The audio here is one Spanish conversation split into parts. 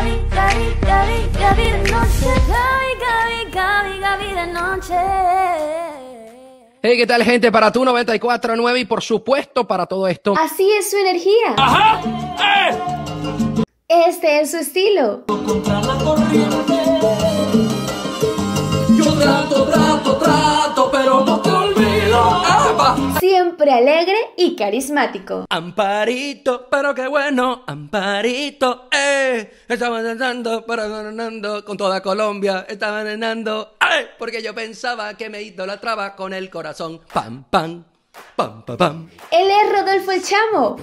Gaby, Gaby, Gaby, de noche. Gaby, Gaby, Gaby, de noche. Hey, ¿qué tal, gente? Para tu 94.9 y por supuesto para todo esto. Así es su energía. Eh. Este es su estilo. Yo trato, trato, trato, pero no Siempre alegre y carismático. Amparito, pero qué bueno, Amparito, eh. Estaba danzando, pero con toda Colombia. Estaba enando. eh. Porque yo pensaba que me idolatraba con el corazón. Pam, pam, pam, pam, pam. Él es Rodolfo el Chamo.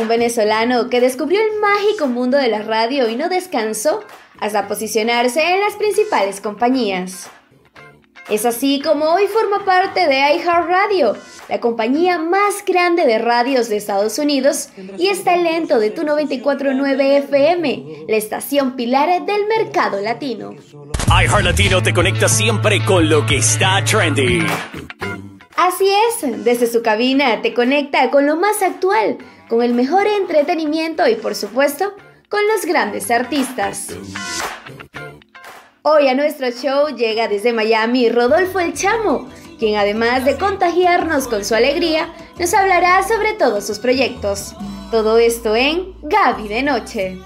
Un venezolano que descubrió el mágico mundo de la radio y no descansó hasta posicionarse en las principales compañías. Es así como hoy forma parte de iHeartRadio, la compañía más grande de radios de Estados Unidos, y es talento de tu 949 FM, la estación pilar del mercado latino. iHeart Latino te conecta siempre con lo que está trendy. Así es, desde su cabina te conecta con lo más actual, con el mejor entretenimiento y por supuesto, con los grandes artistas. Hoy a nuestro show llega desde Miami Rodolfo el Chamo, quien además de contagiarnos con su alegría, nos hablará sobre todos sus proyectos. Todo esto en Gaby de Noche.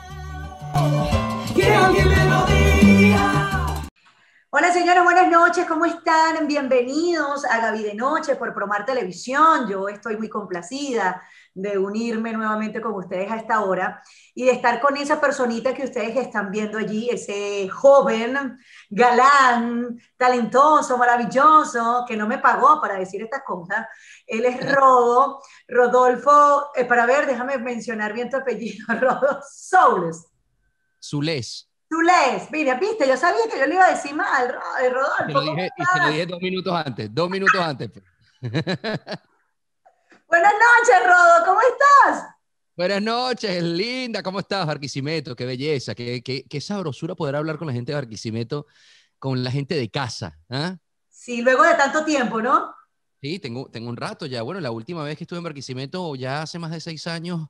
Hola señoras, buenas noches, ¿cómo están? Bienvenidos a Gaby de Noche por Promar Televisión. Yo estoy muy complacida de unirme nuevamente con ustedes a esta hora y de estar con esa personita que ustedes están viendo allí, ese joven, galán, talentoso, maravilloso, que no me pagó para decir estas cosas. Él es Rodo, Rodolfo, eh, para ver, déjame mencionar bien tu apellido, Rodo Soules. Zules Zules mira, viste, yo sabía que yo le iba a decir mal, eh, Rodolfo. Y se lo dije dos minutos antes, dos minutos antes. Pues. Buenas noches, Rodo, ¿cómo estás? Buenas noches, linda, ¿cómo estás, Barquisimeto? Qué belleza, qué, qué, sabrosura poder hablar con la gente de Barquisimeto, con la gente de casa. ¿ah? Sí, luego de tanto tiempo, ¿no? Sí, tengo, tengo un rato ya. Bueno, la última vez que estuve en Barquisimeto, ya hace más de seis años,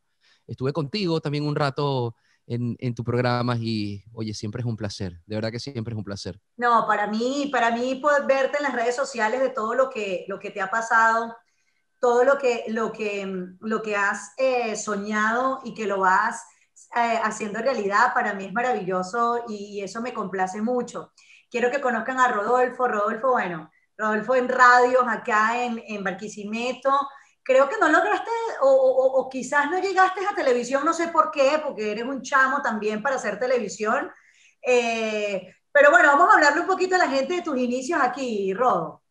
estuve contigo también un rato en, tu programa y, oye, siempre es un placer, de verdad que siempre es un placer. No, para mí, para mí poder verte en las redes sociales de todo lo que, lo que te ha pasado, todo lo que, lo que, mm, lo que has eh, soñado y que lo vas eh, haciendo realidad, para mí es maravilloso y, eso me complace mucho. Quiero que conozcan a Rodolfo. Rodolfo, bueno, Rodolfo en radios acá en, Barquisimeto. Creo que no lograste o, quizás no llegaste a televisión, no sé por qué, porque eres un chamo también para hacer televisión. Eh, pero bueno, vamos a hablarle un poquito a la gente de tus inicios aquí, Rodo.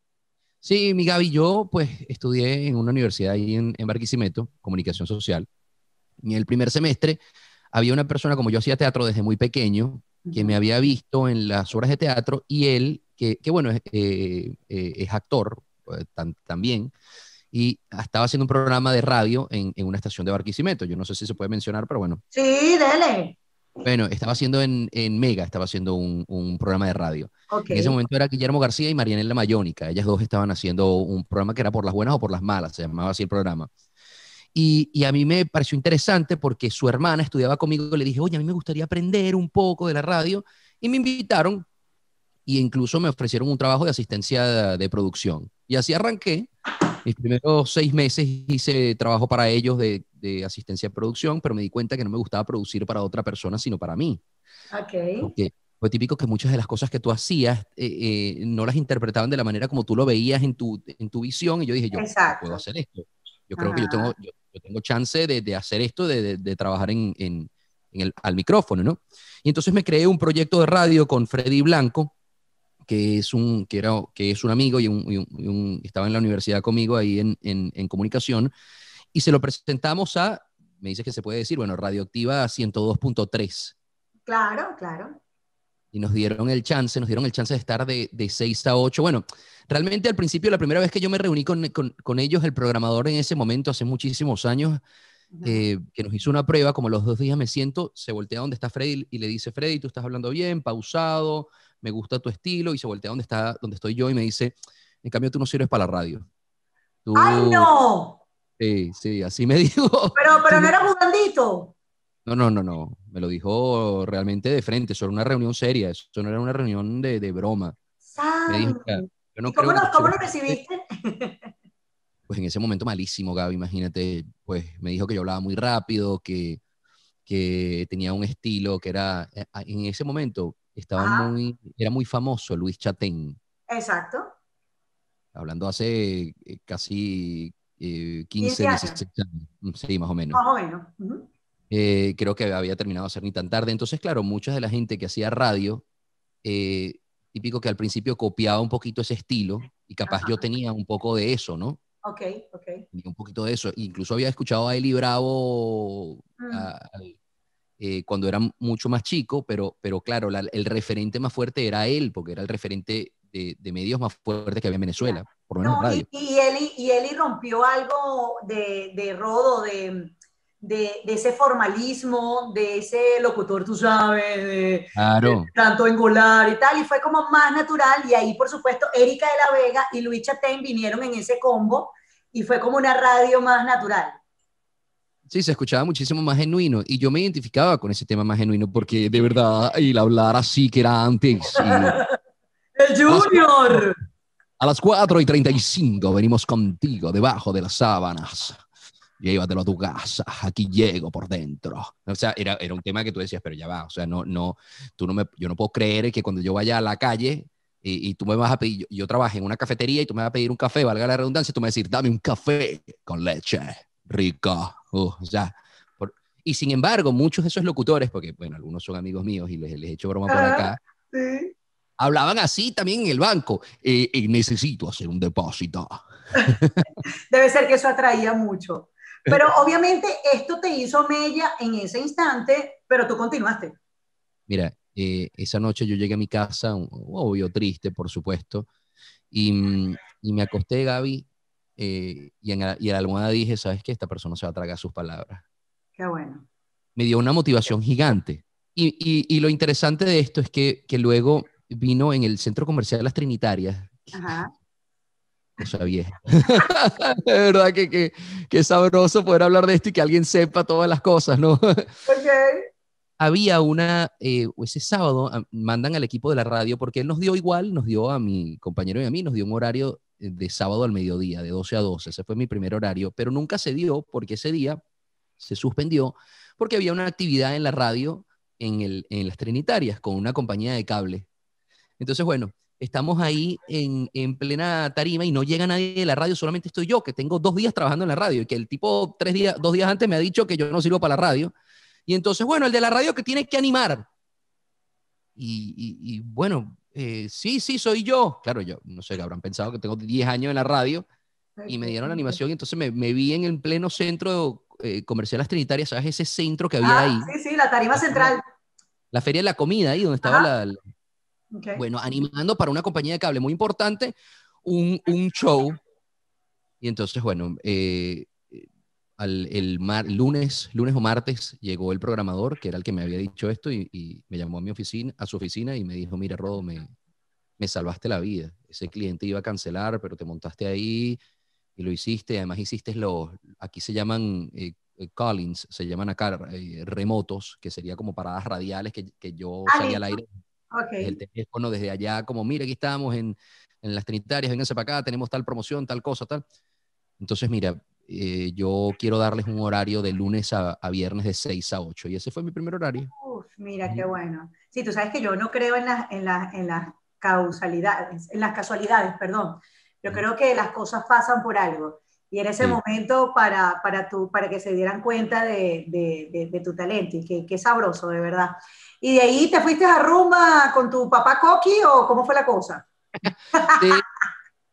Sí, mi Gaby, yo pues estudié en una universidad ahí en, Barquisimeto, comunicación social. Y en el primer semestre había una persona, como yo hacía teatro desde muy pequeño, que me había visto en las obras de teatro y él, que, bueno, es, eh, eh, actor eh, también, y estaba haciendo un programa de radio en, en, una estación de Barquisimeto. Yo no sé si se puede mencionar, pero bueno. Sí, dale. Bueno, estaba haciendo en, Mega, estaba haciendo un, programa de radio. En ese momento era Guillermo García y Marianela Mayónica. Ellas dos estaban haciendo un programa que era por las buenas o por las malas, se llamaba así el programa. Y, a mí me pareció interesante porque su hermana estudiaba conmigo, y le dije, oye, a mí me gustaría aprender un poco de la radio, y me invitaron, e incluso me ofrecieron un trabajo de asistencia de producción. Y así arranqué, mis primeros seis meses hice trabajo para ellos de, asistencia de producción, pero me di cuenta que no me gustaba producir para otra persona, sino para mí. Ok. Porque fue típico que muchas de las cosas que tú hacías eh, eh, no las interpretaban de la manera como tú lo veías en tu, en tu visión. Y yo dije, yo puedo hacer esto. Yo creo que yo tengo, yo, tengo chance de, hacer esto, de, trabajar en, en, en, el, al micrófono, ¿no? Y entonces me creé un proyecto de radio con Freddy Blanco, que es un, que que es un amigo y, estaba en la universidad conmigo ahí en, comunicación, y se lo presentamos a, me dice que se puede decir, bueno, Radioactiva 102.3. Claro, claro. Y nos dieron el chance, nos dieron el chance de estar de, de 6 a 8. Bueno, realmente al principio, la primera vez que yo me reuní con, ellos, el programador en ese momento, hace muchísimos años, eh, que nos hizo una prueba, como los dos días me siento, se voltea donde está Freddy y le dice, Freddy, tú estás hablando bien, pausado, me gusta tu estilo, y se voltea donde, está, donde estoy yo y me dice, en cambio tú no sirves para la radio. ¡Ay, no! Sí, sí, así me dijo. Pero, no era jugandito. No, no, no, no. Me lo dijo realmente de frente. Eso era una reunión seria. Eso no era una reunión de, broma. ¿Cómo, lo, recibiste? Pues en ese momento malísimo, Gaby, imagínate. Pues me dijo que yo hablaba muy rápido, que, que tenía un estilo que era. Eh, ah, en ese momento estaba ah. muy, era muy famoso Luis Chatén. Exacto. Hablando hace eh, casi 15, eh, 16 mm, Sí, más o menos. Más o menos. Eh, creo que había terminado de hacer ni tan tarde. Entonces, claro, mucha de la gente que hacía radio, típico que al principio copiaba un poquito ese estilo y capaz yo tenía un poco de eso, ¿no? Ok, ok. un poquito de eso. Incluso había escuchado a Eli Bravo, mm. Eh, cuando era mucho más chico, pero, pero claro, el referente más fuerte era él, porque era el referente de, medios más fuerte que había en Venezuela, por lo menos radio. Y, y, Eli, y, rompió algo de, de rodo, de, de, ese formalismo, de ese locutor, tú sabes, de, claro. tanto engolar y tal, y fue como más natural, y ahí por supuesto Erika de la Vega y Luis Chatén vinieron en ese combo, y fue como una radio más natural. Sí, se escuchaba muchísimo más genuino y yo me identificaba con ese tema más genuino porque de verdad el hablar así que era antes. ¡El Junior! A las 4 y 35 venimos contigo debajo de las sábanas. Llévatelo a tu casa, aquí llego por dentro. O sea, era, era un tema que tú decías, pero ya va, o sea, no, no, tú no me, yo no puedo creer que cuando yo vaya a la calle y, y, tú me vas a pedir, yo, trabajo trabajé en una cafetería y tú me vas a pedir un café, valga la redundancia, tú me vas a decir, dame un café con leche rica ya. y sin embargo, muchos de esos locutores, porque bueno, algunos son amigos míos y les, he hecho broma por acá, hablaban así también en el banco, eh, eh, necesito hacer un depósito. Debe ser que eso atraía mucho. Pero obviamente esto te hizo mella en ese instante, pero tú continuaste. Mira, eh, esa noche yo llegué a mi casa, obvio, triste, por supuesto, y mm, me acosté, Gaby, eh, y, en, la almohada dije, ¿sabes qué? Esta persona se va a tragar sus palabras. Qué bueno. Me dio una motivación gigante. Y, lo interesante de esto es que, luego vino en el Centro Comercial de las Trinitarias. Ajá. No sabía. de verdad que, que, que, sabroso poder hablar de esto y que alguien sepa todas las cosas, ¿no? Ok. Había una, eh, ese sábado mandan al equipo de la radio porque él nos dio igual, nos dio a mi compañero y a mí, nos dio un horario de sábado al mediodía, de 12 a 12. Ese fue mi primer horario, pero nunca se dio porque ese día se suspendió porque había una actividad en la radio en, las Trinitarias con una compañía de cable. Entonces, bueno, estamos ahí en, plena tarima y no llega nadie de la radio, solamente estoy yo, que tengo dos días trabajando en la radio y que el tipo tres días, dos días antes me ha dicho que yo no sirvo para la radio. Y entonces, bueno, el de la radio que tiene que animar. y bueno, eh, sí, sí, soy yo. Claro, yo no sé, habrán pensado que tengo 10 años en la radio y me dieron la animación y entonces me, vi en el pleno centro eh, comercial Las Trinitarias, ¿sabes? Ese centro que había ah, ahí. Sí, sí, la tarima central. La feria de la comida, ahí donde estaba la... Okay. Bueno, animando para una compañía de cable muy importante un, show. Y entonces, bueno, eh, el lunes, lunes o martes llegó el programador, que era el que me había dicho esto, y, me llamó a mi oficina, a su oficina y me dijo, mira, Rodo, me, me salvaste la vida. Ese cliente iba a cancelar, pero te montaste ahí y lo hiciste. Además hiciste los, aquí se llaman eh, eh, callings, se llaman acá eh, remotos, que sería como paradas radiales que, yo ah, salía al aire. Okay. El teléfono desde allá, como, mira, aquí estamos en, en las Trinitarias, vénganse para acá, tenemos tal promoción, tal cosa, tal. Entonces, mira, eh, yo quiero darles un horario de lunes a, viernes de 6 a 8. Y ese fue mi primer horario. Uf, mira, qué bueno. Sí, tú sabes que yo no creo en, en, en las causalidades, en las casualidades, perdón. Yo creo que las cosas pasan por algo. Y en ese momento para, para, para que se dieran cuenta de, de, de, tu talento. Y qué, sabroso, de verdad. ¿Y de ahí te fuiste a Roma con tu papá Coqui o cómo fue la cosa? Sí,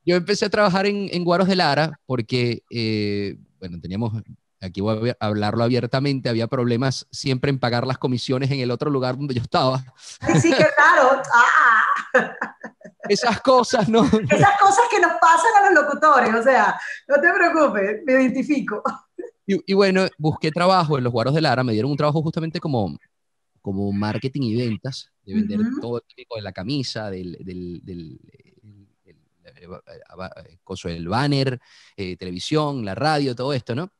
Yo empecé a trabajar en, Guaros de Lara porque, eh, bueno, teníamos, aquí voy a hablarlo abiertamente, había problemas siempre en pagar las comisiones en el otro lugar donde yo estaba. Ah, sí, que raro. Ah. Esas cosas, ¿no? Esas cosas que nos pasan a los locutores, o sea, no te preocupes, me identifico. Y, bueno, busqué trabajo en los Guaros de Lara, me dieron un trabajo justamente como, como marketing y ventas, de vender todo el de la camisa, del, del eh, eh, eh, el banner, televisión, la radio, todo esto, ¿no?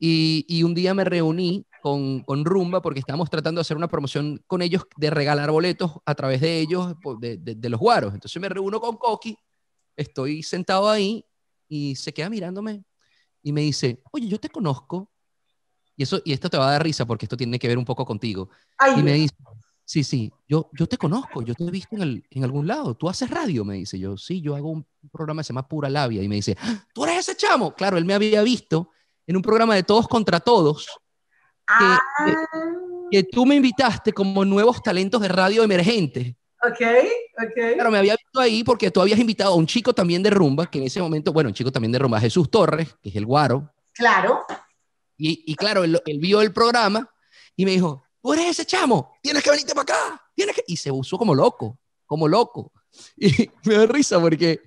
Y, un día me reuní con, con, Rumba porque estábamos tratando de hacer una promoción con ellos de regalar boletos a través de ellos, de, de, los guaros. Entonces me reúno con Coqui, estoy sentado ahí y se queda mirándome y me dice, oye, yo te conozco. Y, eso, y esto te va a dar risa porque esto tiene que ver un poco contigo. y me dice, sí, sí, yo, yo te conozco, yo te he visto en, el, algún lado, tú haces radio, me dice yo, sí, yo hago un programa que se llama Pura Labia y me dice, tú eres ese chamo. Claro, él me había visto en un programa de todos contra todos. Que, ah. que, tú me invitaste como nuevos talentos de radio emergente. Ok, ok. Claro, me había visto ahí porque tú habías invitado a un chico también de rumba, que en ese momento, bueno, un chico también de rumba, Jesús Torres, que es el guaro. Claro. Y, claro, él, vio el programa y me dijo, tú eres ese chamo, tienes que venirte para acá, tienes que... Y se usó como loco, como loco. Y me da risa porque,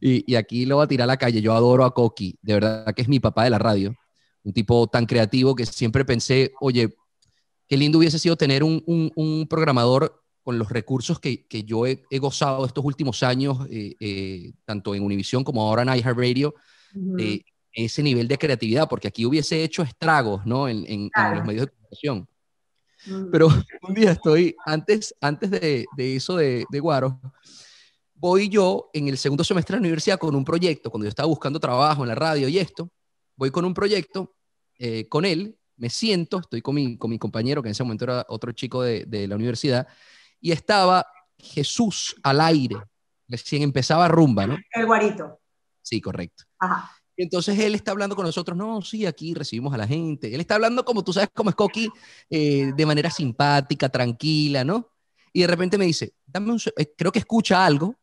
y, y aquí lo va a tirar a la calle, yo adoro a Coqui, de verdad que es mi papá de la radio, un tipo tan creativo que siempre pensé, oye, qué lindo hubiese sido tener un, un, programador con los recursos que, que yo he, gozado estos últimos años, eh, eh, tanto en Univision como ahora en iHeartRadio, Radio, eh, ese nivel de creatividad, porque aquí hubiese hecho estragos ¿no? en, en los medios de comunicación. Mm. Pero un día estoy, antes, antes de, eso de, Guaro, voy yo en el segundo semestre de la universidad con un proyecto, cuando yo estaba buscando trabajo en la radio y esto, voy con un proyecto eh, con él, me siento, estoy con mi, con mi compañero, que en ese momento era otro chico de, de la universidad, y estaba Jesús al aire, recién empezaba rumba, ¿no? El guarito. Sí, correcto. Ajá. Entonces él está hablando con nosotros, no, sí, aquí recibimos a la gente. Él está hablando como tú sabes, como es Coqui, eh, de manera simpática, tranquila, ¿no? Y de repente me dice, dame un eh, creo que escucha algo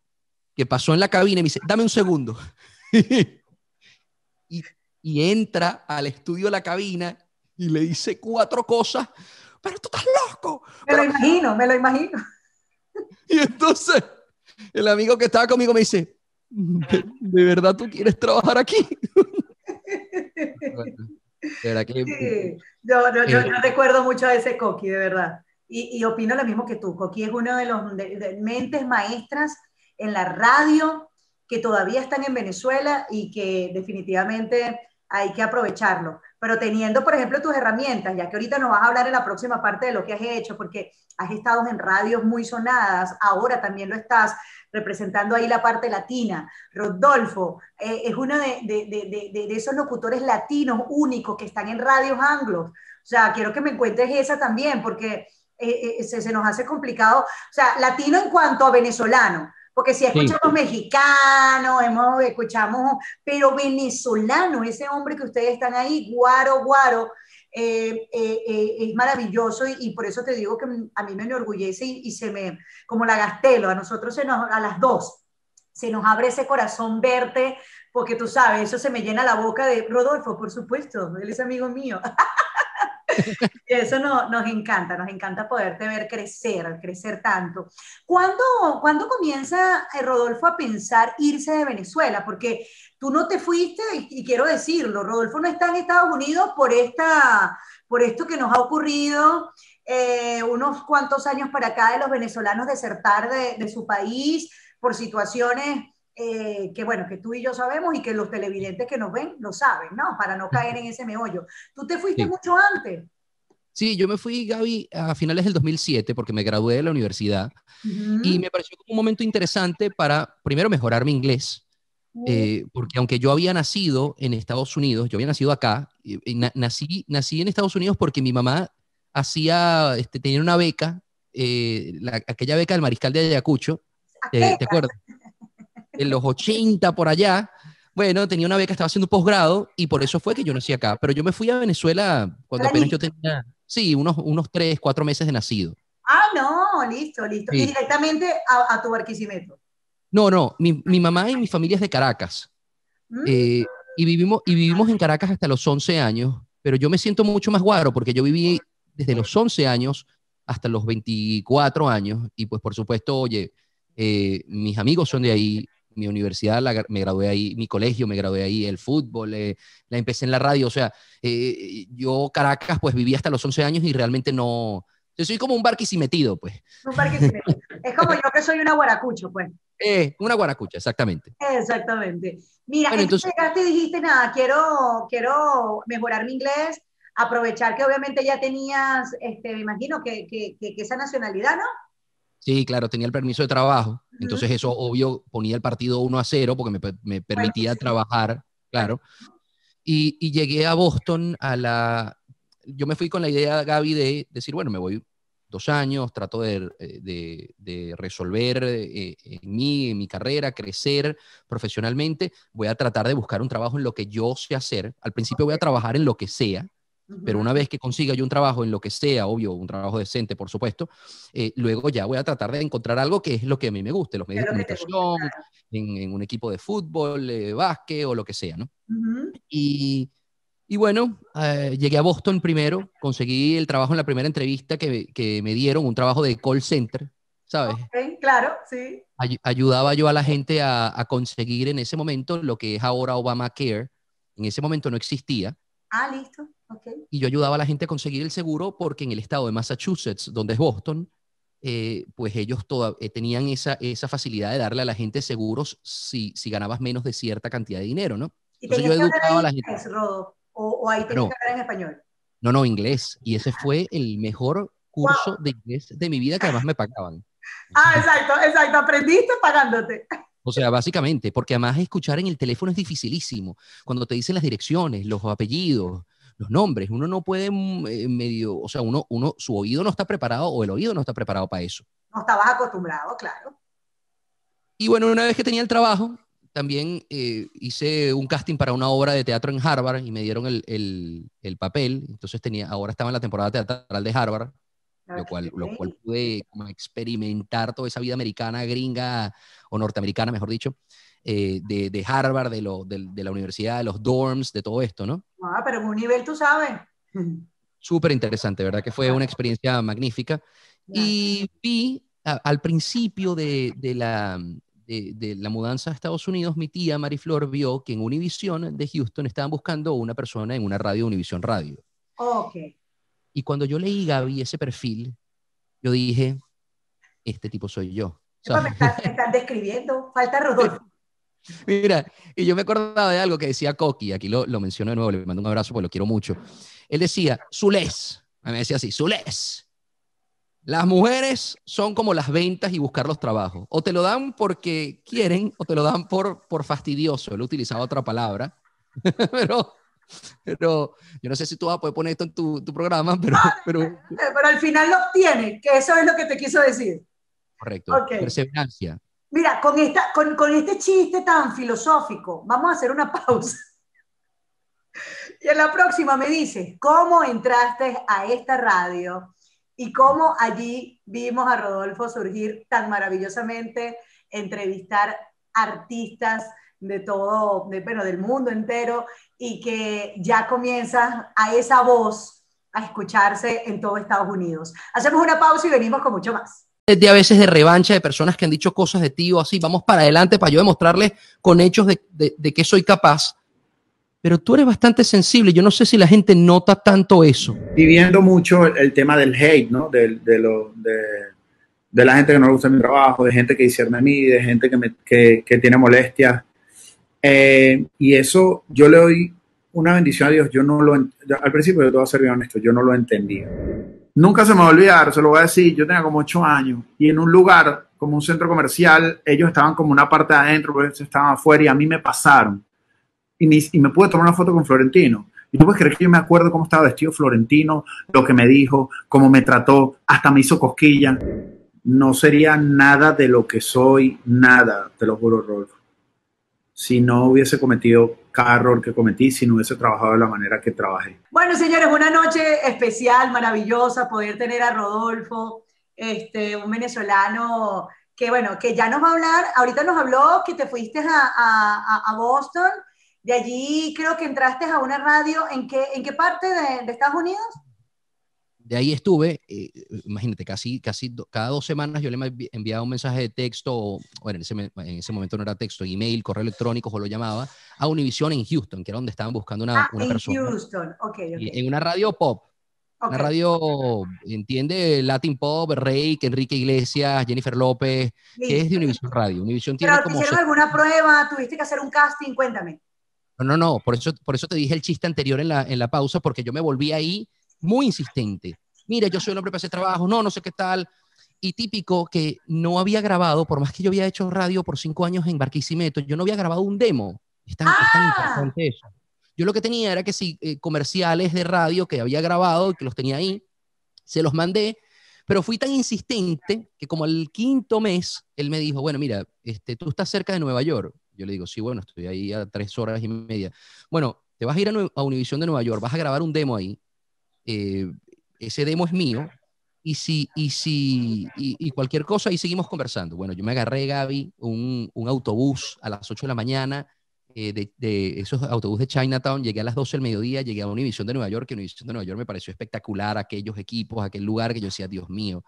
que pasó en la cabina y me dice, dame un segundo. y, entra al estudio de la cabina y le dice cuatro cosas, pero tú estás loco. Me lo imagino, me lo imagino. Y entonces el amigo que estaba conmigo me dice, ¿De, verdad tú quieres trabajar aquí? Eh, eh, yo, recuerdo mucho a ese Coqui, de verdad. Y, opino lo mismo que tú. Coqui es uno de los mentes maestras en la radio que todavía están en Venezuela y que definitivamente hay que aprovecharlo pero teniendo, por ejemplo, tus herramientas, ya que ahorita nos vas a hablar en la próxima parte de lo que has hecho, porque has estado en radios muy sonadas, ahora también lo estás representando ahí la parte latina. Rodolfo eh, es uno de, esos locutores latinos únicos que están en radios anglos. O sea, quiero que me encuentres esa también, porque eh, eh, se nos hace complicado. O sea, latino en cuanto a venezolano, porque si escuchamos mexicanos, hemos, escuchamos, pero venezolano, ese hombre que ustedes están ahí, guaro, guaro, eh, eh, eh, es maravilloso y, por eso te digo que a mí me enorgullece y, se me, como la gastelo, a nosotros se nos, a las dos, se nos abre ese corazón verte, porque tú sabes, eso se me llena la boca de Rodolfo, por supuesto, él es amigo mío. eso nos encanta, nos encanta poderte ver crecer, crecer tanto. ¿Cuándo, ¿Cuándo comienza eh, Rodolfo a pensar irse de Venezuela? Porque tú no te fuiste, y, quiero decirlo, Rodolfo no está en Estados Unidos por, esta, por esto que nos ha ocurrido. Eh, unos cuantos años para acá de los venezolanos desertar de, de su país por situaciones eh, que bueno, que tú y yo sabemos y que los televidentes que nos ven lo saben, ¿no? Para no caer en ese meollo. Tú te fuiste mucho antes. Sí, yo me fui, Gaby, a finales del 2007 porque me gradué de la universidad y me pareció como un momento interesante para, primero, mejorar mi inglés, eh, porque aunque yo había nacido en Estados Unidos, yo había nacido acá, nací, nací en Estados Unidos porque mi mamá hacía, este, tenía una beca, eh, la, aquella beca del mariscal de Ayacucho, ¿te acuerdas? en los 80 por allá, bueno, tenía una beca, estaba haciendo posgrado y por eso fue que yo nací acá. Pero yo me fui a Venezuela cuando apenas yo tenía, sí, unos, unos 3, 4 meses de nacido. Ah, no, listo, listo. ¿Y directamente a, tu barquisimeto? No, no, mi, mamá y mi familia es de Caracas. Mm. Eh, y, vivimos, y vivimos en Caracas hasta los 11 años, pero yo me siento mucho más guaro porque yo viví desde los 11 años hasta los 24 años y pues por supuesto, oye, eh, mis amigos son de ahí, mi universidad, me gradué ahí, mi colegio, me gradué ahí, el fútbol, eh, la empecé en la radio, o sea, eh, yo Caracas pues viví hasta los 11 años y realmente no, yo soy como un barquisimetido pues. Un es como yo que soy una guaracucho pues. Eh, una guaracucha, exactamente. Exactamente. Mira, bueno, entonces llegaste y dijiste, nada, quiero, quiero mejorar mi inglés, aprovechar que obviamente ya tenías, este, me imagino que esa nacionalidad, ¿no? Sí, claro, tenía el permiso de trabajo. Entonces eso, obvio, ponía el partido 1 a 0 porque me, permitía trabajar, claro. Y, llegué a Boston a la... Yo me fui con la idea, Gaby, de decir, bueno, me voy dos años, trato de, eh, resolver eh, en mí, en mi carrera, crecer profesionalmente. Voy a tratar de buscar un trabajo en lo que yo sé hacer. Al principio voy a trabajar en lo que sea pero una vez que consiga yo un trabajo en lo que sea, obvio, un trabajo decente, por supuesto, eh, luego ya voy a tratar de encontrar algo que es lo que a mí me guste, los medios de comunicación, en, un equipo de fútbol, de eh, básquet o lo que sea, ¿no? Y bueno, eh, llegué a Boston primero, conseguí el trabajo en la primera entrevista que, me dieron, un trabajo de call center, ¿sabes? claro, sí. ayudaba yo a la gente a, a, conseguir en ese momento lo que es ahora Obamacare. En ese momento no existía. Ah, listo. Y yo ayudaba a la gente a conseguir el seguro porque en el estado de Massachusetts, donde es Boston, eh, pues ellos eh, tenían esa, facilidad de darle a la gente seguros si, ganabas menos de cierta cantidad de dinero, ¿no? ¿Y Entonces yo educaba a la gente. o, ahí no, que en español? No, no, inglés. Y ese fue el mejor curso de inglés de mi vida que además me pagaban. Ah, exacto, exacto. Aprendiste pagándote. O sea, básicamente, porque además escuchar en el teléfono es dificilísimo. Cuando te dicen las direcciones, los apellidos, los nombres. Uno no puede mm, eh, medio, o sea, uno, uno, su oído no está preparado o el oído no está preparado para eso. No estabas acostumbrado, claro. Y bueno, una vez que tenía el trabajo, también eh, hice un casting para una obra de teatro en Harvard y me dieron el, papel. Entonces tenía, ahora estaba en la temporada teatral de Harvard, ah, lo cual, lo cual pude experimentar toda esa vida americana, gringa o norteamericana, mejor dicho. Eh, de, Harvard, de, la universidad, de los dorms, de todo esto, ¿no? Ah, pero en un nivel tú sabes. Súper interesante, ¿verdad? Que fue una experiencia magnífica. Y vi al principio de, la, de, la mudanza a Estados Unidos, mi tía Mariflor vio que en Univision de Houston estaban buscando una persona en una radio, Univision Radio. Ok. Y cuando yo leí, Gaby, ese perfil, yo dije, este tipo soy yo. Me describiendo, falta Rodolfo Mira, y yo me acordaba de algo que decía Coqui, aquí lo, lo menciono de nuevo, le mando un abrazo porque lo quiero mucho. Él decía, Zules, me decía así, Zules, las mujeres son como las ventas y buscar los trabajos. O te lo dan porque quieren o te lo dan por, por fastidioso. Él utilizaba otra palabra, pero, pero yo no sé si tú vas a poder poner esto en tu, tu programa, pero, pero... Pero al final lo obtienes, que eso es lo que te quiso decir. Correcto. Okay. Perseverancia, Mira, con, esta, con, con este chiste tan filosófico, vamos a hacer una pausa. Y en la próxima me dices, ¿cómo entraste a esta radio? Y cómo allí vimos a Rodolfo surgir tan maravillosamente, entrevistar artistas de todo, bueno, del mundo entero, y que ya comienza a esa voz a escucharse en todo Estados Unidos. Hacemos una pausa y venimos con mucho más de a veces de revancha de personas que han dicho cosas de ti o así, vamos para adelante para yo demostrarles con hechos de, de, que soy capaz. Pero tú eres bastante sensible, yo no sé si la gente nota tanto eso. Viviendo mucho el, tema del hate, ¿no? De, de la gente que no le gusta mi trabajo, de gente que hicieron a mí, de gente que, que, tiene molestias. Eh, y eso yo le doy una bendición a Dios. Yo no lo, al principio yo te voy a ser bien honesto, yo no lo entendía Nunca se me va a olvidar, se lo voy a decir, yo tenía como ocho años y en un lugar, como un centro comercial, ellos estaban como una parte de adentro, pero ellos estaban afuera y a mí me pasaron. Y, me, pude tomar una foto con Florentino. Y tú puedes creer que yo me acuerdo cómo estaba vestido Florentino, lo que me dijo, cómo me trató, hasta me hizo cosquilla. No sería nada de lo que soy, nada, te lo juro, Rolf. si no hubiese cometido error que cometí si no hubiese trabajado de la manera que trabajé. Bueno, señores, una noche especial, maravillosa, poder tener a Rodolfo, este, un venezolano que, bueno, que ya nos va a hablar, ahorita nos habló que te fuiste a, Boston, de allí creo que entraste a una radio, ¿en qué, en qué parte de, Estados Unidos? de ahí estuve, eh, imagínate, casi, casi cada dos semanas yo le enviaba un mensaje de texto, bueno, en ese, en ese, momento no era texto, email, correo electrónico, o lo llamaba, a Univision en Houston, que era donde estaban buscando una, ah, en persona. Houston, En una radio pop. Una radio, entiende, Latin Pop, Rey, Enrique Iglesias, Jennifer López, que es de Univision Radio. Univision tiene Pero, ¿te hicieron alguna prueba? ¿Tuviste que hacer un casting? Cuéntame. No, no, no, por eso, por eso te dije el chiste anterior en la, en la pausa, porque yo me volví ahí muy insistente. Mira, yo soy un hombre para hacer trabajo, no, no sé qué tal. Y típico que no había grabado, por más que yo había hecho radio por cinco años en Barquisimeto, yo no había grabado un demo tan, ah. Yo lo que tenía era que si eh, comerciales de radio que había grabado, que los tenía ahí, se los mandé, pero fui tan insistente que como el quinto mes, él me dijo, bueno, mira, este, tú estás cerca de Nueva York. Yo le digo, sí, bueno, estoy ahí a tres horas y media. Bueno, te vas a ir a, Univisión de Nueva York, vas a grabar un demo ahí. Eh, ese demo es mío. Y si, y si, y, cualquier cosa, ahí seguimos conversando. Bueno, yo me agarré, Gaby, un, autobús a las ocho de la mañana eh, de, esos autobuses de Chinatown, llegué a las 12 del mediodía, llegué a Univision de Nueva York, que Univision de Nueva York me pareció espectacular, aquellos equipos, aquel lugar que yo decía, Dios mío.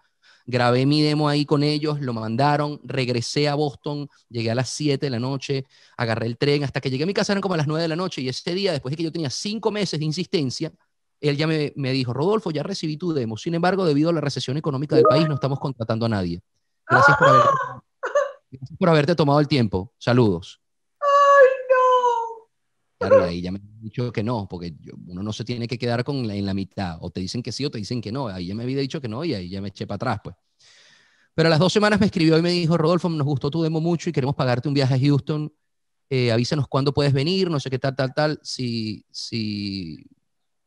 Grabé mi demo ahí con ellos, lo mandaron, regresé a Boston, llegué a las 7 de la noche, agarré el tren, hasta que llegué a mi casa eran como a las 9 de la noche y ese día, después de que yo tenía 5 meses de insistencia, él ya me, me, dijo, Rodolfo, ya recibí tu demo, sin embargo, debido a la recesión económica del país no estamos contratando a nadie. gracias por ¡Ah! haberte tomado el tiempo. Saludos. Claro, ahí ya me he dicho que no, porque uno no se tiene que quedar con en la mitad. O te dicen que sí o te dicen que no. Ahí ya me había dicho que no y ahí ya me eché para atrás, pues. Pero a las dos semanas me escribió y me dijo, Rodolfo, nos gustó tu demo mucho y queremos pagarte un viaje a Houston. Eh, avísanos cuándo puedes venir, no sé qué tal, tal, tal. Si, si,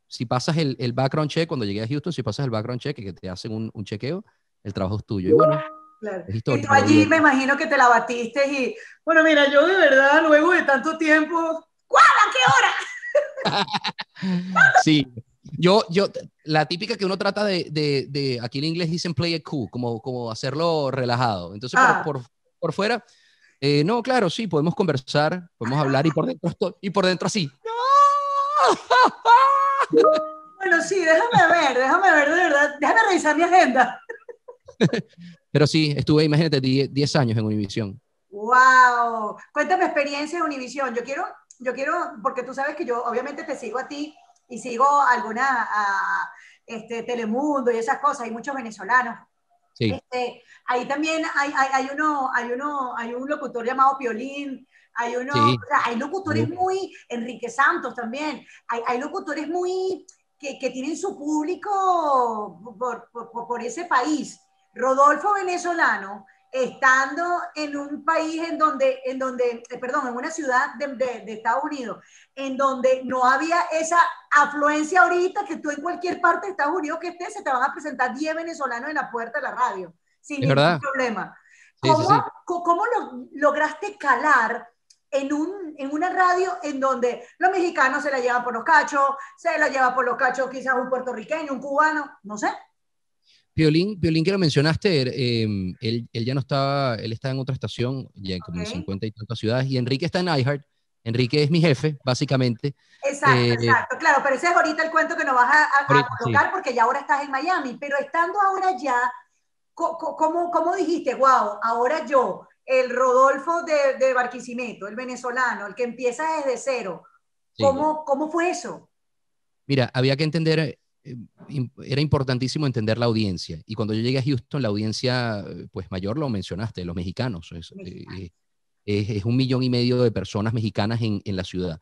si pasas el, el, background check, cuando llegué a Houston, si pasas el background check, que te hacen un, un chequeo, el trabajo es tuyo. Y bueno, Claro. Y allí me imagino que te la batiste y, bueno, mira, yo de verdad, luego de tanto tiempo, ¡Guau! ¿A qué hora? sí. Yo, yo, la típica que uno trata de, de, de, aquí en inglés dicen play it cool, como, como hacerlo relajado. Entonces, por, ah. por, fuera, eh, no, claro, sí, podemos conversar, podemos hablar y por dentro, y por dentro así. No. Bueno, sí, déjame ver, déjame ver, de verdad, déjame revisar mi agenda. Pero sí, estuve, imagínate, 10 años en Univision. ¡Wow! Cuéntame experiencia en Univisión. Yo quiero yo quiero, porque tú sabes que yo obviamente te sigo a ti y sigo alguna, a, este, Telemundo y esas cosas, hay muchos venezolanos. Sí. Este, ahí también hay, hay, hay, uno, hay, uno, hay un locutor llamado Piolín, hay uno, hay locutores muy, Enrique Santos también, hay, locutores muy, que, que, tienen su público por, por, ese país. Rodolfo venezolano estando en un país en donde, en donde eh, perdón, en una ciudad de, Estados Unidos, en donde no había esa afluencia ahorita que tú en cualquier parte de Estados Unidos que estés, se te van a presentar 10 venezolanos en la puerta de la radio, sin ningún problema. ¿Cómo, lo, lograste calar en, un, en una radio en donde los mexicanos se la llevan por los cachos, se la lleva por los cachos quizás un puertorriqueño, un cubano, no sé? Piolín, Piolín que lo mencionaste, er, em, él, ya no estaba, él está en otra estación, ya en como 50 y tantas ciudades, y Enrique está en iHeart. Enrique es mi jefe, básicamente. Exacto, eh, exacto. Claro, pero ese es ahorita el cuento que nos vas a, colocar porque ya ahora estás en Miami. Pero estando ahora ya, ¿cómo, dijiste, wow, ahora yo, el Rodolfo de, Barquisimeto, el venezolano, el que empieza desde cero? ¿Cómo fue eso? Mira, había que entender era importantísimo entender la audiencia. Y cuando yo llegué a Houston, la audiencia pues mayor lo mencionaste, los mexicanos. Es, eh, eh, un millón y medio de personas mexicanas en, en la ciudad.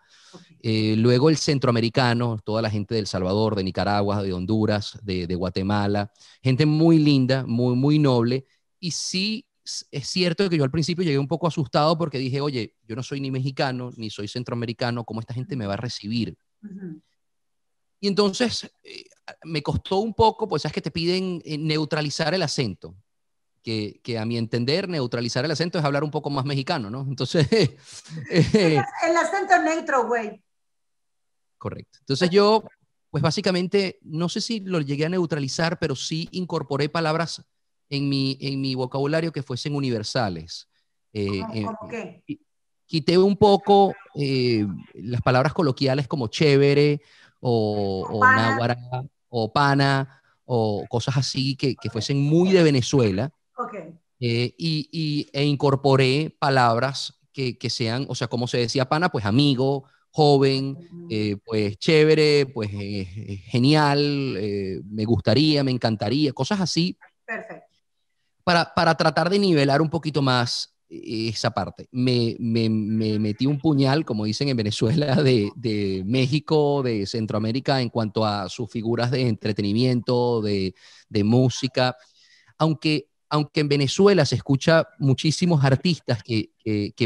Eh, luego el centroamericano, toda la gente del Salvador, de Nicaragua, de Honduras, de, Guatemala, gente muy linda, muy, muy noble. Y sí, es cierto que yo al principio llegué un poco asustado porque dije, oye, yo no soy ni mexicano, ni soy centroamericano, ¿cómo esta gente me va a recibir? Y entonces eh, me costó un poco, pues es que te piden eh, neutralizar el acento, que, que, a mi entender neutralizar el acento es hablar un poco más mexicano, ¿no? Entonces... el, acento eh, acento neutro, güey. Correcto. Entonces yo, pues básicamente, no sé si lo llegué a neutralizar, pero sí incorporé palabras en mi, en mi vocabulario que fuesen universales. Eh, ¿Cómo, Quité un poco las palabras coloquiales como chévere, o, o o pana, o cosas así que, fuesen muy de Venezuela. Eh, y, e incorporé palabras que, sean, o sea, como se decía pana, pues amigo, joven, eh, pues chévere, pues eh, genial, me gustaría, me encantaría, cosas así. Perfecto. Para, para tratar de nivelar un poquito más e-, esa parte. Me, metí un puñal, como dicen en Venezuela, de, México, de Centroamérica, en cuanto a sus figuras de entretenimiento, de, música. Aunque, aunque en Venezuela se escucha muchísimos artistas que,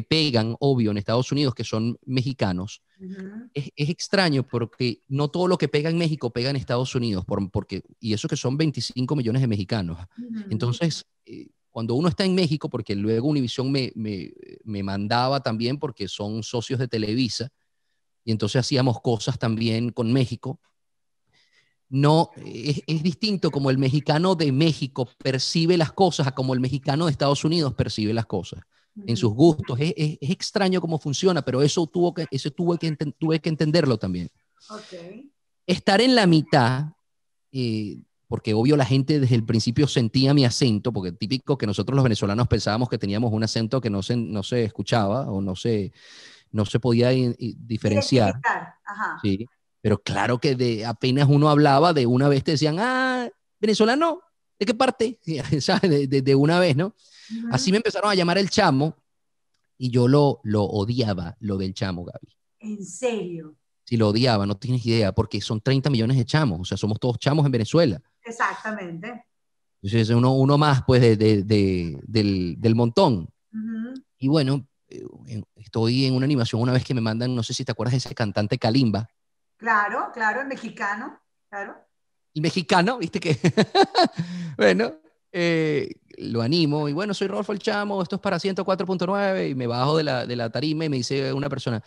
pegan, obvio, en Estados Unidos, que son mexicanos, es, extraño porque no todo lo que pega en México pega en Estados Unidos, por, porque, y eso que son 25 millones de mexicanos. Entonces... Eh, cuando uno está en México, porque luego Univision me, me, me, mandaba también porque son socios de Televisa, y entonces hacíamos cosas también con México. No, es, es distinto como el mexicano de México percibe las cosas a como el mexicano de Estados Unidos percibe las cosas en sus gustos. Es, es, extraño cómo funciona, pero eso, tuvo que, eso tuve, que tuve que entenderlo también. Estar en la mitad eh, porque obvio la gente desde el principio sentía mi acento, porque típico que nosotros los venezolanos pensábamos que teníamos un acento que no se, no se escuchaba o no se, no se podía diferenciar. pero claro que de, apenas uno hablaba, de una vez te decían, ah, venezolano, ¿de qué parte? de, una vez, ¿no? Así me empezaron a llamar el chamo y yo lo, lo odiaba, lo del chamo, Gaby. ¿En serio? Sí, lo odiaba, no tienes idea, porque son 30 millones de chamos, o sea, somos todos chamos en Venezuela. Exactamente. uno, más, pues, del, montón. Y bueno, eh, estoy en una animación una vez que me mandan, no sé si te acuerdas de ese cantante Kalimba. Claro, claro, el mexicano, claro. Y mexicano, viste que. bueno, eh, lo animo y bueno, soy Rolfo el Chamo, esto es para 104.9 y me bajo de la, de la tarima y me dice una persona,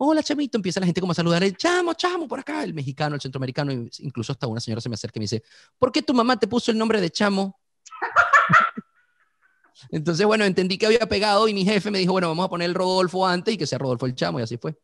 hola chamito, empieza la gente como a el chamo, chamo, por acá, el mexicano, el centroamericano, incluso hasta una señora se me acerca y me dice, ¿por qué tu mamá te puso el nombre de chamo? Entonces, bueno, entendí que había pegado y mi jefe me dijo, bueno, vamos a poner el Rodolfo antes y que sea Rodolfo el chamo, y así fue.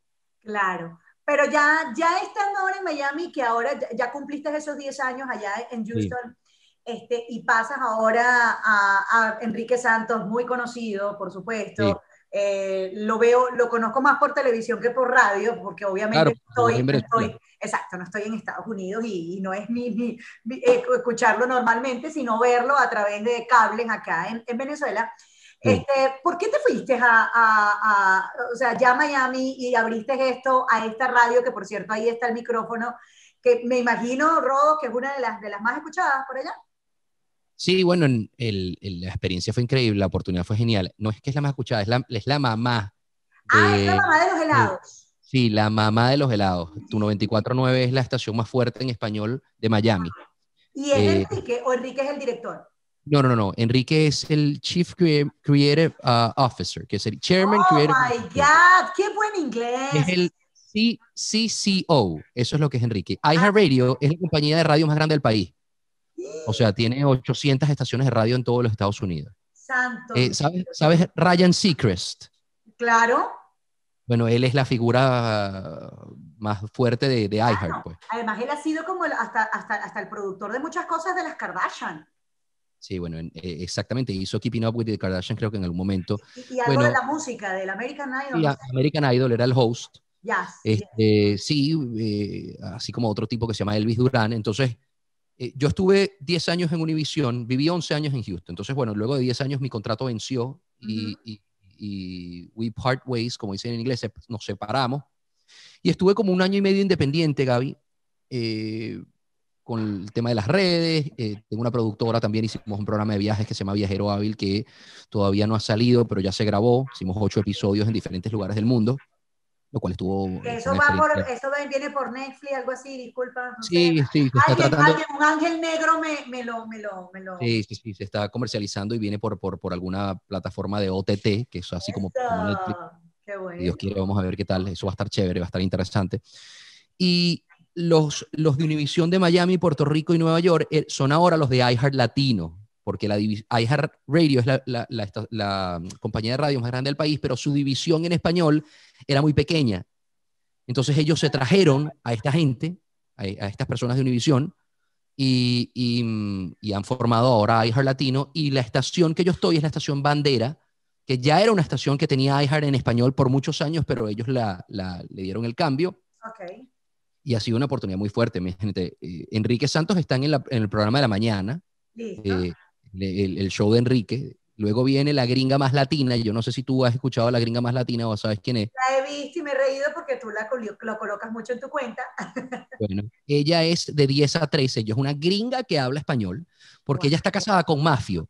Claro, pero ya, ya estando ahora en Miami, que ahora ya, cumpliste esos 10 años allá en Houston, este, y pasas ahora a, Enrique Santos, muy conocido, por supuesto. Eh, lo veo, lo conozco más por televisión que por radio, porque obviamente estoy, estoy, exacto, no estoy en Estados Unidos y, no es mi, eh, escucharlo normalmente, sino verlo a través de cables acá en, Venezuela. Este, ¿Por qué te fuiste a, a, o sea, ya Miami y abriste esto a esta radio, que por cierto ahí está el micrófono, que me imagino, Rodo, que es una de las, de las más escuchadas por allá? Sí, bueno, la experiencia fue increíble, la oportunidad fue genial. No es que es la más escuchada, es la, es la mamá. Ah, de, ah, la mamá de los eh, helados. sí, la mamá de los helados. Tu 94.9 es la estación más fuerte en español de Miami. ¿Y es eh, Enrique o Enrique es el director? No, no, no, Enrique es el Chief Creative uh, Officer, que es el Chairman oh my God, ¡Qué buen inglés! Es el CCO, eso es lo que es Enrique. Ah. iHeartRadio es la compañía de radio más grande del país. O sea, tiene 800 estaciones de radio en todos los Estados Unidos. Santo. Eh, ¿sabes, Ryan Seacrest? Claro. Bueno, él es la figura más fuerte de, de iHeart. Pues. Además, él ha sido como hasta, hasta, hasta el productor de muchas cosas de las Kardashian. Sí, bueno, eh, exactamente. Hizo Keeping Up with the Kardashian, creo que en algún momento. Y, algo de la música, del American Idol. American Idol era el host. Yes, este, Sí, eh, así como otro tipo que se llama Elvis Durán. Entonces, eh, yo estuve 10 años en Univision, viví 11 años en Houston. Entonces, bueno, luego de 10 años mi contrato venció y, we part ways, como dicen en inglés, nos separamos. Y estuve como un año y medio independiente, Gaby, eh, con el tema de las redes. Eh, tengo una productora también, hicimos un programa de viajes que se llama Viajero Hábil, que todavía no ha salido, pero ya se grabó. Hicimos ocho episodios en diferentes lugares del mundo lo cual estuvo... Eso, va por, eso viene por Netflix, algo así, disculpa. sí, sí, un ángel negro me, me, lo, me, lo, me lo... Sí, sí, sí, se está comercializando y viene por, por, por alguna plataforma de OTT, que es así como, Netflix. Qué bueno. Dios quiere, vamos a ver qué tal. Eso va a estar chévere, va a estar interesante. Y los, los de Univisión de Miami, Puerto Rico y Nueva York eh, son ahora los de iHeart Latino porque la iHeart Radio es la, mm, compañía de radio más grande del país, pero su división en español era muy pequeña. Entonces ellos se trajeron a esta gente, a, estas personas de Univision, mm, y, han formado ahora iHeart Latino, y la estación que yo estoy es la estación Bandera, que ya era una estación que tenía iHeart en español por muchos años, pero ellos la, le dieron el cambio. Y ha sido una oportunidad muy fuerte, mi gente. Eh, Enrique Santos está en, el programa de la mañana. Eh, el, show de Enrique. Luego viene la gringa más latina. Yo no sé si tú has escuchado a la gringa más latina o sabes quién es. La he visto y me he reído porque tú la lo colocas mucho en tu cuenta. Bueno, ella es de 10 a 13. Ella es una gringa que habla español porque ella está casada con Mafio,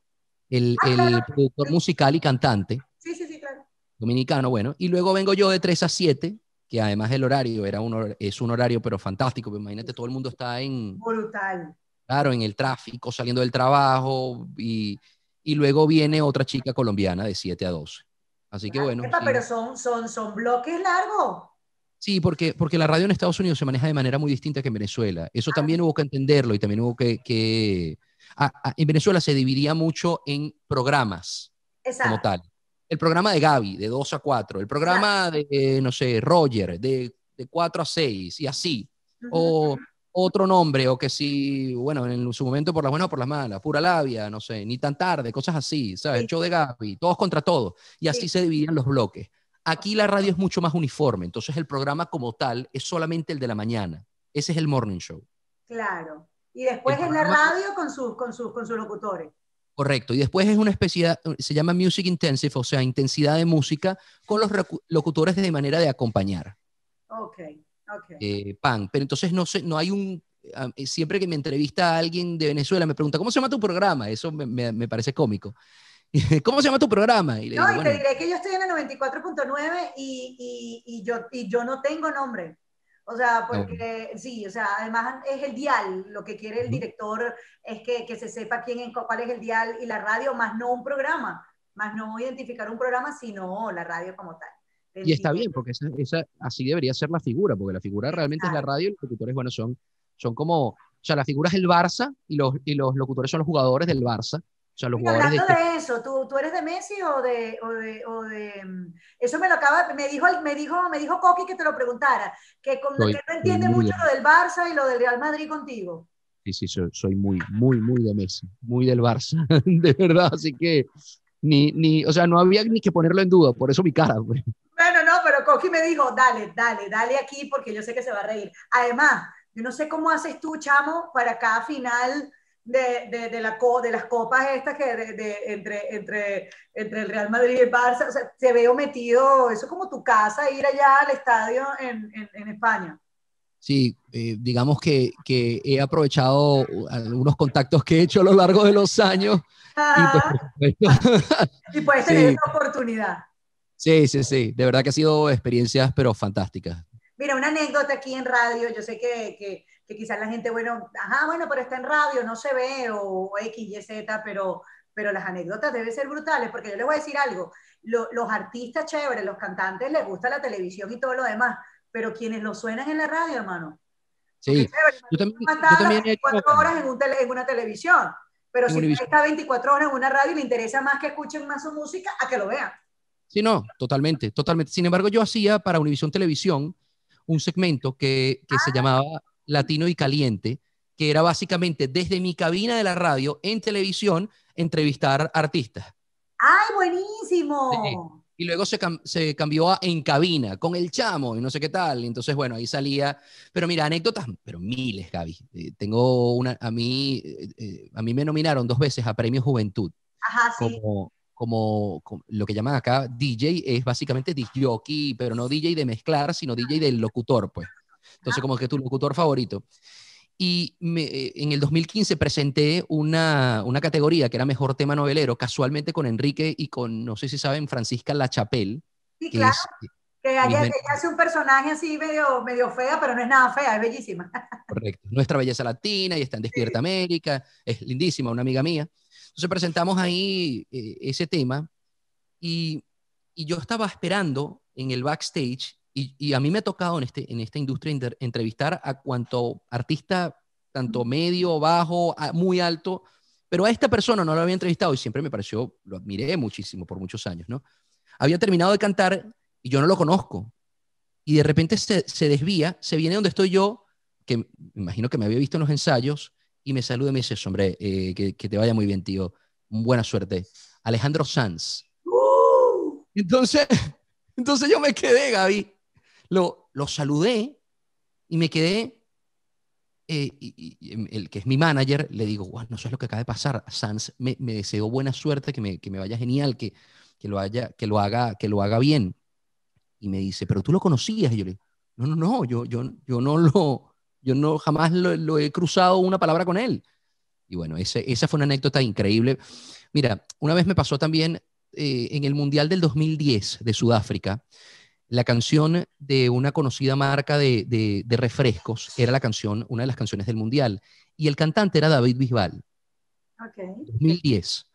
el, ah, productor musical y cantante. Sí, sí, sí, claro. Dominicano, bueno. Y luego vengo yo de 3 a 7, que además el horario era un, es un horario pero fantástico, pues imagínate, todo el mundo está en... Brutal claro, en el tráfico, saliendo del trabajo, y, luego viene otra chica colombiana de 7 a 12. Así que bueno. Pero son, son, bloques largos. Sí, porque, porque la radio en Estados Unidos se maneja de manera muy distinta que en Venezuela. Eso ah. también hubo que entenderlo y también hubo que... Ah, ah, en Venezuela se dividía mucho en programas Exacto. como tal. El programa de Gaby, de 2 a 4, el programa de, no sé, Roger, de, 4 a 6 y así. O otro nombre, o que si, bueno, en su momento por las buenas o por las malas, pura labia, no sé, ni tan tarde, cosas así, ¿sabes? show de Gaby, todos contra todos, y así se dividían los bloques. Aquí la radio es mucho más uniforme, entonces el programa como tal es solamente el de la mañana, ese es el morning show. Claro, y después es la radio con sus, con, sus, con sus locutores. Correcto, y después es una especie, se llama Music Intensive, o sea, intensidad de música, con los locutores de manera de acompañar. Ok. Eh, pan. Pero entonces no, sé, no hay un... Eh, siempre que me entrevista a alguien de Venezuela me pregunta, ¿cómo se llama tu programa? Eso me, parece cómico. ¿Cómo se llama tu programa? no, y te diré que yo estoy en el 94.9 y, y, y, yo, y yo no tengo nombre. O sea, porque sí, o sea, además es el dial, lo que quiere el director es que, que, se sepa quién cuál es el dial y la radio, más no un programa, más no identificar un programa, sino la radio como tal. Y está bien, porque esa, esa, así debería ser la figura, porque la figura realmente es la radio y los locutores, bueno, son, son como, o sea, la figura es el Barça y los, y los locutores son los jugadores del Barça. los jugadores hablando este de, eso, ¿tú, ¿tú, eres de Messi o de, o de, mm, Eso me lo acaba, me dijo, me dijo, me dijo Coqui que te lo preguntara, que, como que no entiende mucho lo del Barça y lo del Real Madrid contigo. Sí, sí, soy, soy muy, muy, muy de Messi, muy del Barça, de verdad, así que ni, ni, o sea, no había ni que ponerlo en duda, por eso mi cara. güey. Pues. Rocky me dijo, dale, dale, dale aquí porque yo sé que se va a reír. Además, yo no sé cómo haces tú, chamo, para cada final de, de, la, de las copas estas que de, entre, entre, entre el Real Madrid y el Barça, o sea, te veo metido, eso es como tu casa, ir allá al estadio en, en, España. Sí, eh, digamos que, que, he aprovechado algunos contactos que he hecho a lo largo de los años. Y, pues, y puedes tener oportunidad. Sí, sí, sí. De verdad que ha sido experiencias, pero fantásticas. Mira, una anécdota aquí en radio. Yo sé que, que, quizás la gente, bueno, ajá, bueno, pero está en radio, no se ve, o, X, Y, Z, pero, pero las anécdotas deben ser brutales, porque yo les voy a decir algo. los artistas chéveres, los cantantes, les gusta la televisión y todo lo demás, pero quienes lo suenan en la radio, hermano. Sí, yo también, yo también 24 horas en, en una televisión. Pero si está 24 horas en una radio, le interesa más que escuchen más su música a que lo vean. Sí, no, totalmente, totalmente. Sin embargo, yo hacía para Univisión Televisión un segmento que, que se ah. llamaba Latino y Caliente, que era básicamente desde mi cabina de la radio en televisión entrevistar artistas. ¡Ay, buenísimo! Y luego se, cambió a en cabina, con el chamo y no sé qué tal. Entonces, bueno, ahí salía. Pero mira, anécdotas, pero miles, Gaby. Eh, tengo una, a mí, eh, eh, a mí me nominaron dos veces a Premio Juventud. Ajá, sí. Como, como, lo que llaman acá DJ, es básicamente DJ, pero no DJ de mezclar, sino DJ del locutor, pues. Entonces, como que tu locutor favorito. Y eh, en el 2015 presenté una, categoría que era Mejor Tema Novelero, casualmente con Enrique y con, no sé si saben, Francisca Lachapel. Sí, claro. que ella, hace un personaje así medio, medio fea, pero no es nada fea, es bellísima. Correcto. Nuestra belleza latina y está en Despierta América, es lindísima, una amiga mía. Entonces presentamos ahí eh, ese tema y, yo estaba esperando en el backstage y, a mí me ha tocado en, este, en esta industria entrevistar a cuanto artista, tanto medio, bajo, muy alto, pero a esta persona no lo había entrevistado y siempre me pareció, lo admiré muchísimo por muchos años, ¿no? Había terminado de cantar y yo no lo conozco. Y de repente se, se desvía, se viene donde estoy yo, que me imagino que me había visto en los ensayos, y me saluda y me dice, hombre, eh, que, que, te vaya muy bien, tío. Buena suerte. Alejandro Sanz. ¡Uh! Entonces, entonces yo me quedé, Gaby. Lo, lo saludé y me quedé. Eh, y, em, el que es mi manager, le digo, wow, no sé lo que acaba de pasar. Sanz me, deseo buena suerte, que me, que me vaya genial, que, que, lo haya, que, lo haga, que lo haga bien. Y me dice, pero tú lo conocías. Y yo le digo, no, no, no, yo, yo, yo no lo yo no jamás lo, he cruzado una palabra con él. Y bueno, esa fue una anécdota increíble. Mira, una vez me pasó también eh, en el Mundial del 2010 de Sudáfrica, la canción de una conocida marca de, refrescos era la canción, una de las canciones del Mundial. Y el cantante era David Bisbal. Okay. 2010.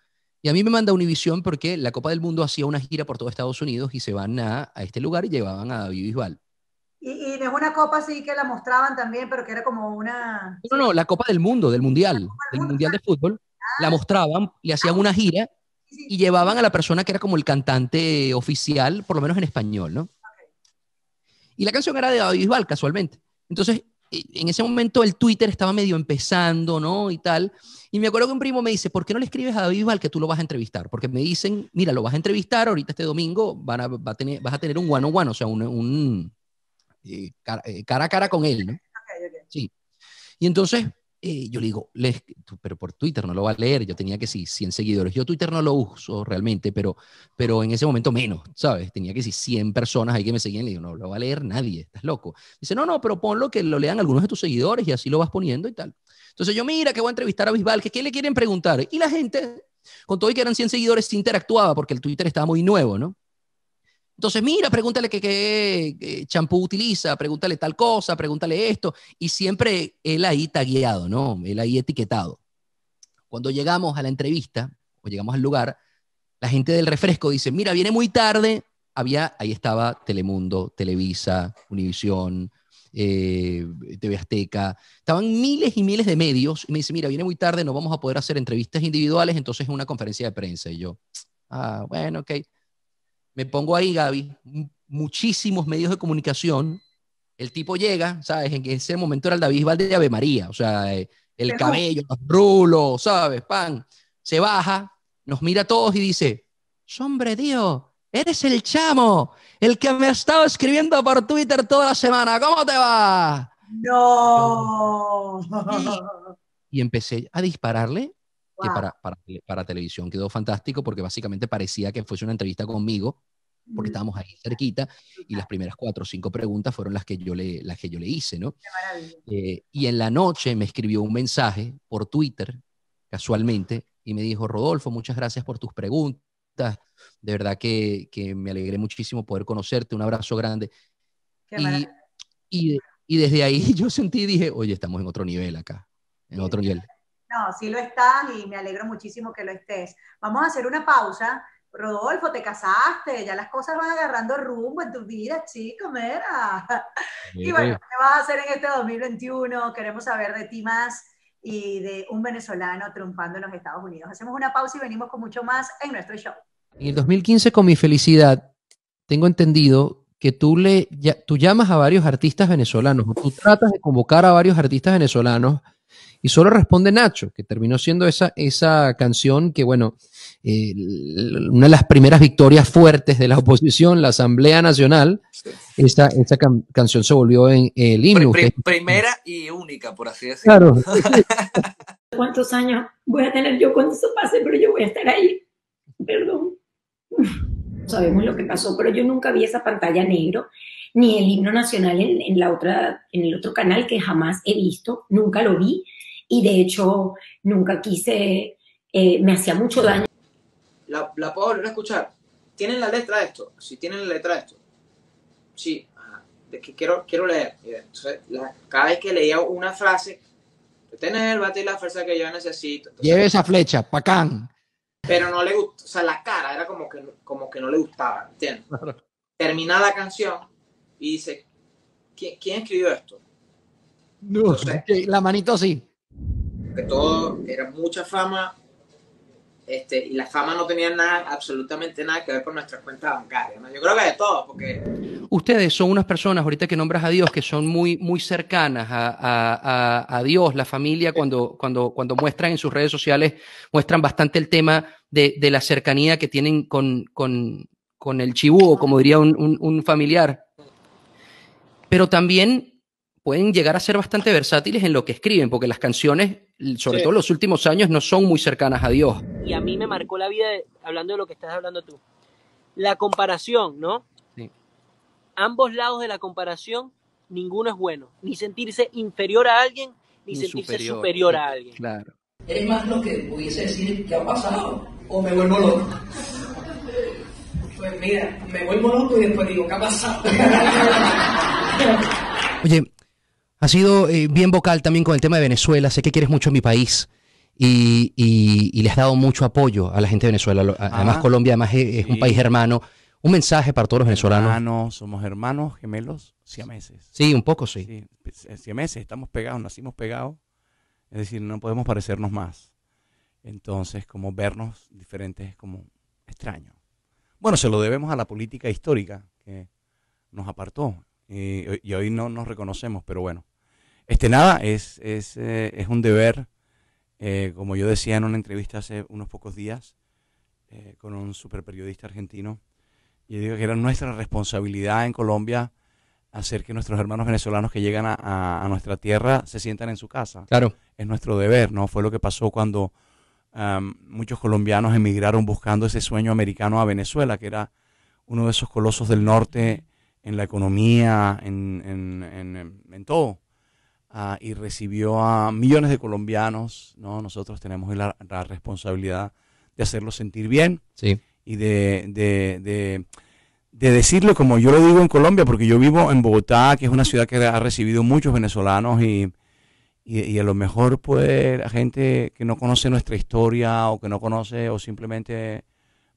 Y a mí me manda Univisión porque la Copa del Mundo hacía una gira por todo Estados Unidos y se van a, a este lugar y llevaban a David Bisbal. Y, y, una copa así que la mostraban también, pero que era como una... No, no, la copa del mundo, del mundial, del mundial de fútbol. la ah. mostraban, le hacían una gira y llevaban a la persona que era como el cantante oficial, por lo menos en español, ¿no? Y la canción era de David Bisbal, casualmente. Entonces, e, en ese momento el Twitter estaba medio empezando, ¿no? Y tal. Y me acuerdo que un primo me dice, ¿por qué no le escribes a David Bisbal que tú lo vas a entrevistar? Porque me dicen, mira, lo vas a entrevistar ahorita este domingo, van a, tener, vas a tener un one-on-one, o sea, un eh, eh, cara, a cara con él, ¿no? Sí. Y entonces eh, yo le digo, pero por Twitter no lo va a leer, yo tenía que decir 100 seguidores. Yo Twitter no lo uso realmente, pero, pero en ese momento menos, ¿sabes? Tenía que decir 100 personas ahí que me seguían, le digo, no lo va a leer nadie, estás loco. Dice, no, no, pero ponlo que lo lean algunos de tus seguidores y así lo vas poniendo y tal. Entonces yo, mira, que voy a entrevistar a Bisbal, que qué le quieren preguntar. Y la gente, con todo y que eran 100 seguidores, se interactuaba porque el Twitter estaba muy nuevo, ¿no? Entonces, mira, pregúntale qué champú utiliza, pregúntale tal cosa, pregúntale esto. Y siempre él ahí guiado, ¿no? Él ahí etiquetado. Cuando llegamos a la entrevista o llegamos al lugar, la gente del refresco dice, mira, viene muy tarde. Había, ahí estaba Telemundo, Televisa, Univisión, eh, TV Azteca. Estaban miles y miles de medios. Y me dice, mira, viene muy tarde, no vamos a poder hacer entrevistas individuales, entonces una conferencia de prensa. Y yo, ah, bueno, ok. Me pongo ahí, Gaby, muchísimos medios de comunicación. El tipo llega, ¿sabes? En ese momento era el David Valde de Ave María, o sea, eh, el cabello, los rulos, ¿sabes? Pan. Se baja, nos mira a todos y dice, hombre, Dios, eres el chamo, el que me ha estado escribiendo por Twitter toda la semana. ¿Cómo te va? No. y empecé a dispararle que para, televisión quedó fantástico porque básicamente parecía que fuese una entrevista conmigo, porque estábamos ahí cerquita y las primeras cuatro o cinco preguntas fueron las que yo le, las que yo le hice, ¿no? Eh, y en la noche me escribió un mensaje por Twitter, casualmente, y me dijo, Rodolfo, muchas gracias por tus preguntas. De verdad que, que me alegré muchísimo poder conocerte. Un abrazo grande. Y, y, y, desde ahí yo sentí, dije, oye, estamos en otro nivel acá, en otro nivel. No, sí lo estás y me alegro muchísimo que lo estés. Vamos a hacer una pausa. Rodolfo, te casaste, ya las cosas van agarrando rumbo en tu vida, chico, mira. Y bueno, ¿qué vas a hacer en este 2021? Queremos saber de ti más y de un venezolano triunfando en los Estados Unidos. Hacemos una pausa y venimos con mucho más en nuestro show. En el 2015, con mi felicidad, tengo entendido que tú, le, tú llamas a varios artistas venezolanos, tú tratas de convocar a varios artistas venezolanos y solo responde Nacho, que terminó siendo esa, esa canción que, bueno, eh, una de las primeras victorias fuertes de la oposición, la Asamblea Nacional, esa esta, canción se volvió en el himno. primera y única, por así decirlo. Claro. ¿Cuántos años voy a tener yo cuando eso pase? Pero yo voy a estar ahí. Perdón. Sabemos lo que pasó, pero yo nunca vi esa pantalla negro ni el himno nacional en, la otra, en el otro canal que jamás he visto, nunca lo vi y de hecho nunca quise, eh, me hacía mucho daño. La, puedo volver a escuchar. ¿Tienen la letra de esto? Si sí, tienen la letra de esto. Sí, de que quiero, quiero leer. cada vez que leía una frase, tener, bate la fuerza que yo necesito. Lleve esa flecha, pacán. Pero no le gustó, o sea, la cara era como que, como que no le gustaba, ¿entiendes? Termina la canción y dice, ¿quién, escribió esto? No, la manito sí porque todo era mucha fama, este, y la fama no tenía nada, absolutamente nada que ver con nuestras cuentas bancarias. Yo creo que de todo, porque... Ustedes son unas personas, ahorita que nombras a Dios, que son muy, muy cercanas a, Dios, la familia, cuando, cuando, cuando muestran en sus redes sociales, muestran bastante el tema de, la cercanía que tienen con, con, el chibú, como diría un familiar. Pero también pueden llegar a ser bastante versátiles en lo que escriben, porque las canciones sobre todo los últimos años, no son muy cercanas a Dios. Y a mí me marcó la vida, hablando de lo que estás hablando tú, la comparación, ¿no? Sí. Ambos lados de la comparación, ninguno es bueno. Ni sentirse inferior a alguien, ni, sentirse superior, a alguien. Claro. Es más lo que pudiese decir qué ha pasado, o me vuelvo loco. Pues mira, me vuelvo loco y después digo, ¿qué ha pasado? Oye, ha sido eh, bien vocal también con el tema de Venezuela. Sé que quieres mucho mi país. Y, le has dado mucho apoyo a la gente de Venezuela. Ah, además, Colombia además es, un país hermano. Un mensaje para todos los venezolanos. Hermanos, somos hermanos, gemelos, siameses. Sí, un poco sí. sí. Pues, eh, siameses, estamos pegados, nacimos pegados. Es decir, no podemos parecernos más. Entonces, como vernos diferentes es como extraño. Bueno, se lo debemos a la política histórica que nos apartó. Eh, y hoy no nos reconocemos, pero bueno, este, nada, es, es, eh, es un deber, eh, como yo decía en una entrevista hace unos pocos días eh, con un super periodista argentino, y digo que era nuestra responsabilidad en Colombia hacer que nuestros hermanos venezolanos que llegan a, nuestra tierra se sientan en su casa. Claro. Es nuestro deber, ¿no? Fue lo que pasó cuando muchos colombianos emigraron buscando ese sueño americano a Venezuela, que era uno de esos colosos del norte en la economía, en, en, en todo Ah, y recibió a millones de colombianos, Nosotros tenemos la, responsabilidad de hacerlo sentir bien y de, decirlo como yo lo digo en Colombia, porque yo vivo en Bogotá, que es una ciudad que ha recibido muchos venezolanos y, a lo mejor pues la gente que no conoce nuestra historia o que no conoce o simplemente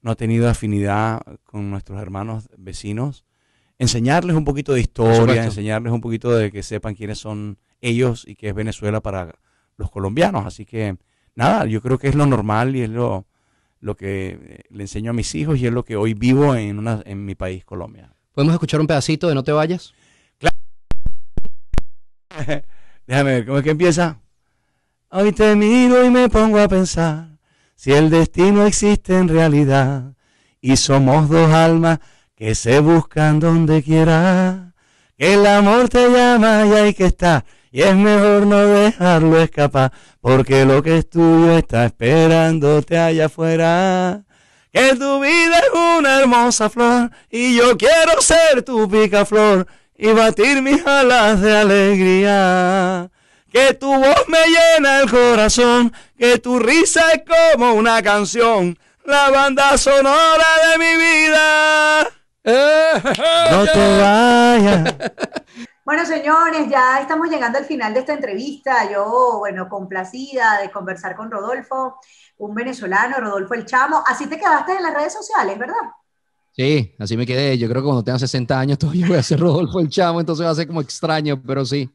no ha tenido afinidad con nuestros hermanos vecinos, enseñarles un poquito de historia, enseñarles un poquito de que sepan quiénes son ellos y qué es Venezuela para los colombianos. Así que nada, yo creo que es lo normal y es lo, lo que eh, le enseño a mis hijos y es lo que hoy vivo en, una, en mi país, Colombia. ¿Podemos escuchar un pedacito de No te vayas? Claro. Déjame ver, ¿cómo es que empieza? Hoy te miro y me pongo a pensar si el destino existe en realidad y somos dos almas que se buscan donde quiera, que el amor te llama y ahí que está, y es mejor no dejarlo escapar, porque lo que es tuyo está esperándote allá afuera. Que tu vida es una hermosa flor y yo quiero ser tu picaflor y batir mis alas de alegría. Que tu voz me llena el corazón, que tu risa es como una canción, la banda sonora de mi vida. Eh, no te vayas. Bueno, señores, ya estamos llegando al final de esta entrevista. Yo, bueno, complacida de conversar con Rodolfo, un venezolano, Rodolfo el Chamo. Así te quedaste en las redes sociales, ¿verdad? Sí, así me quedé. Yo creo que cuando tenga 60 años todavía voy a ser Rodolfo el Chamo, entonces va a ser como extraño, pero sí.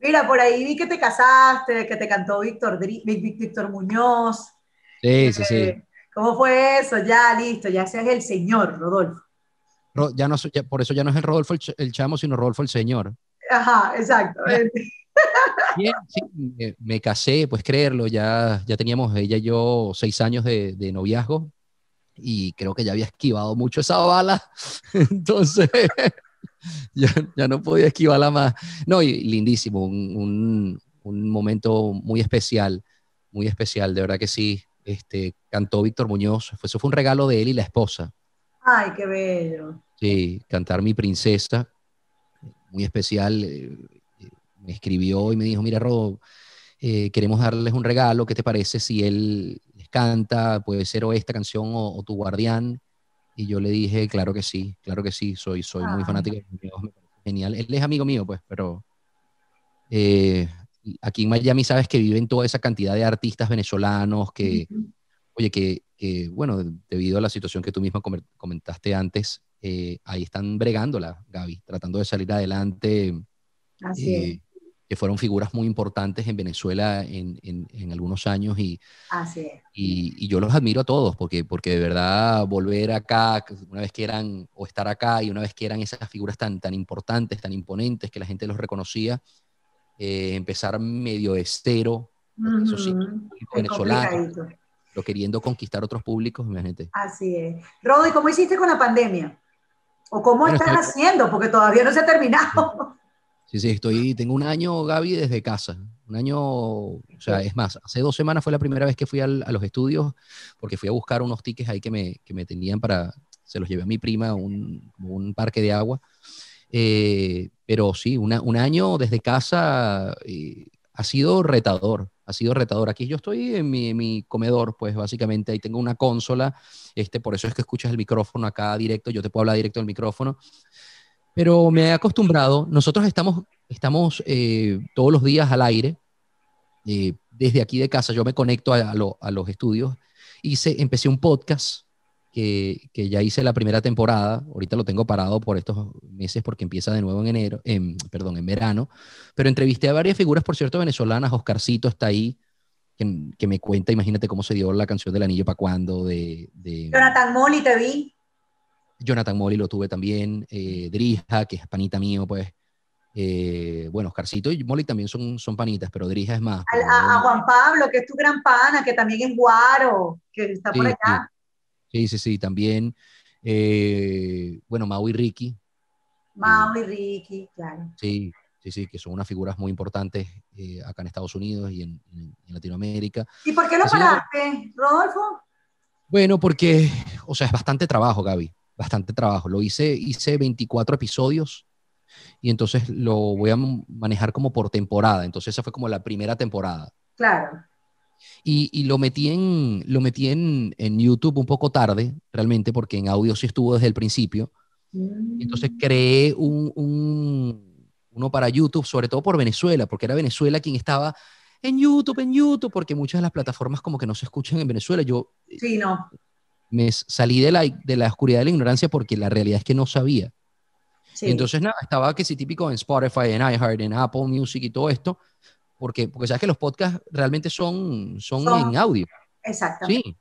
Mira, por ahí vi que te casaste, que te cantó Víctor, Víctor Muñoz. Sí, sí, sí. Eh, ¿Cómo fue eso? Ya, listo, ya seas el señor, Rodolfo. ya no, por eso ya no es el Rodolfo el, chamo, sino Rodolfo el señor. Ajá, exacto. Bien, me, casé, pues creerlo, ya, ya teníamos ella y yo seis años de, noviazgo y creo que ya había esquivado mucho esa bala, entonces ya, ya, no podía esquivarla más. No, y lindísimo, un, un, momento muy especial, muy especial, de verdad que sí este, cantó Víctor Muñoz. Eso fue un regalo de él y la esposa. Ay, qué bello. Sí, cantar Mi Princesa, muy especial. Eh, eh, me escribió y me dijo, mira, Rodo, eh, queremos darles un regalo, ¿qué te parece si él les canta? Puede ser o esta canción o, Tu Guardián. Y yo le dije, claro que sí, claro que sí, soy, soy muy fanático genial. Él es amigo mío, pues, pero aquí en Miami sabes que viven toda esa cantidad de artistas venezolanos que, oye, que, bueno, debido a la situación que tú misma comentaste antes, eh, ahí están bregándola, Gaby, tratando de salir adelante. Así eh, es. Que fueron figuras muy importantes en Venezuela en, en, algunos años y, y, y, yo los admiro a todos porque, porque de verdad volver acá, una vez que eran, o estar acá y una vez que eran esas figuras tan, tan importantes, tan imponentes, que la gente los reconocía, eh, empezar medio estero, eso sí, venezolano, lo queriendo conquistar otros públicos, imagínate. Así es. Rodi, ¿cómo hiciste con la pandemia? ¿O cómo estás haciendo? Porque todavía no se ha terminado. Sí, sí, estoy, tengo un año, Gaby, desde casa. Un año, o sea, es más, hace dos semanas fue la primera vez que fui a los estudios porque fui a buscar unos tickets ahí que me, que me tenían para, se los llevé a mi prima un, un parque de agua eh, pero sí, un año desde casa eh, ha sido retador, ha sido retador. Aquí yo estoy en mi, comedor, pues básicamente ahí tengo una consola, este, por eso es que escuchas el micrófono acá directo, yo te puedo hablar directo del micrófono, pero me he acostumbrado, nosotros estamos, estamos eh, todos los días al aire, desde aquí de casa yo me conecto a, los estudios, se empecé un podcast que, ya hice la primera temporada, ahorita lo tengo parado por estos meses porque empieza de nuevo en enero, en, perdón, en verano, pero entrevisté a varias figuras, por cierto, venezolanas, Oscarcito está ahí, que, me cuenta, imagínate cómo se dio la canción del anillo para cuando, de, Jonathan Molly te vi. Jonathan Molly lo tuve también, eh, Drija, que es panita mío, pues. Eh, bueno, Oscarcito y Molly también son, son panitas, pero Drija es más. A, Juan Pablo, que es tu gran pana, que también en guaro, que está por acá. Sí, sí, sí, también. Eh, bueno, Mau y Ricky. Mau eh, y Ricky, claro. Sí, sí, sí, que son unas figuras muy importantes eh, acá en Estados Unidos y en, Latinoamérica. ¿Y por qué no paraste, Rodolfo? Bueno, porque, o sea, es bastante trabajo, Gaby, bastante trabajo. Lo hice, hice 24 episodios y entonces lo voy a manejar como por temporada. Entonces esa fue como la primera temporada. Claro. Y, y, lo metí, en, lo metí en, en, YouTube un poco tarde, realmente, porque en audio sí estuvo desde el principio. Entonces mm. creé un, un, uno para YouTube, sobre todo por Venezuela, porque era Venezuela quien estaba en YouTube, en YouTube, porque muchas de las plataformas como que no se escuchan en Venezuela. Yo eh, sí, no. me salí de la, de la oscuridad de la ignorancia porque la realidad es que no sabía. Entonces, nada, estaba que sí típico en Spotify, en iHeart, en Apple Music y todo esto, porque, porque sabes que los podcasts realmente son, son, en audio. Exactamente. Sí,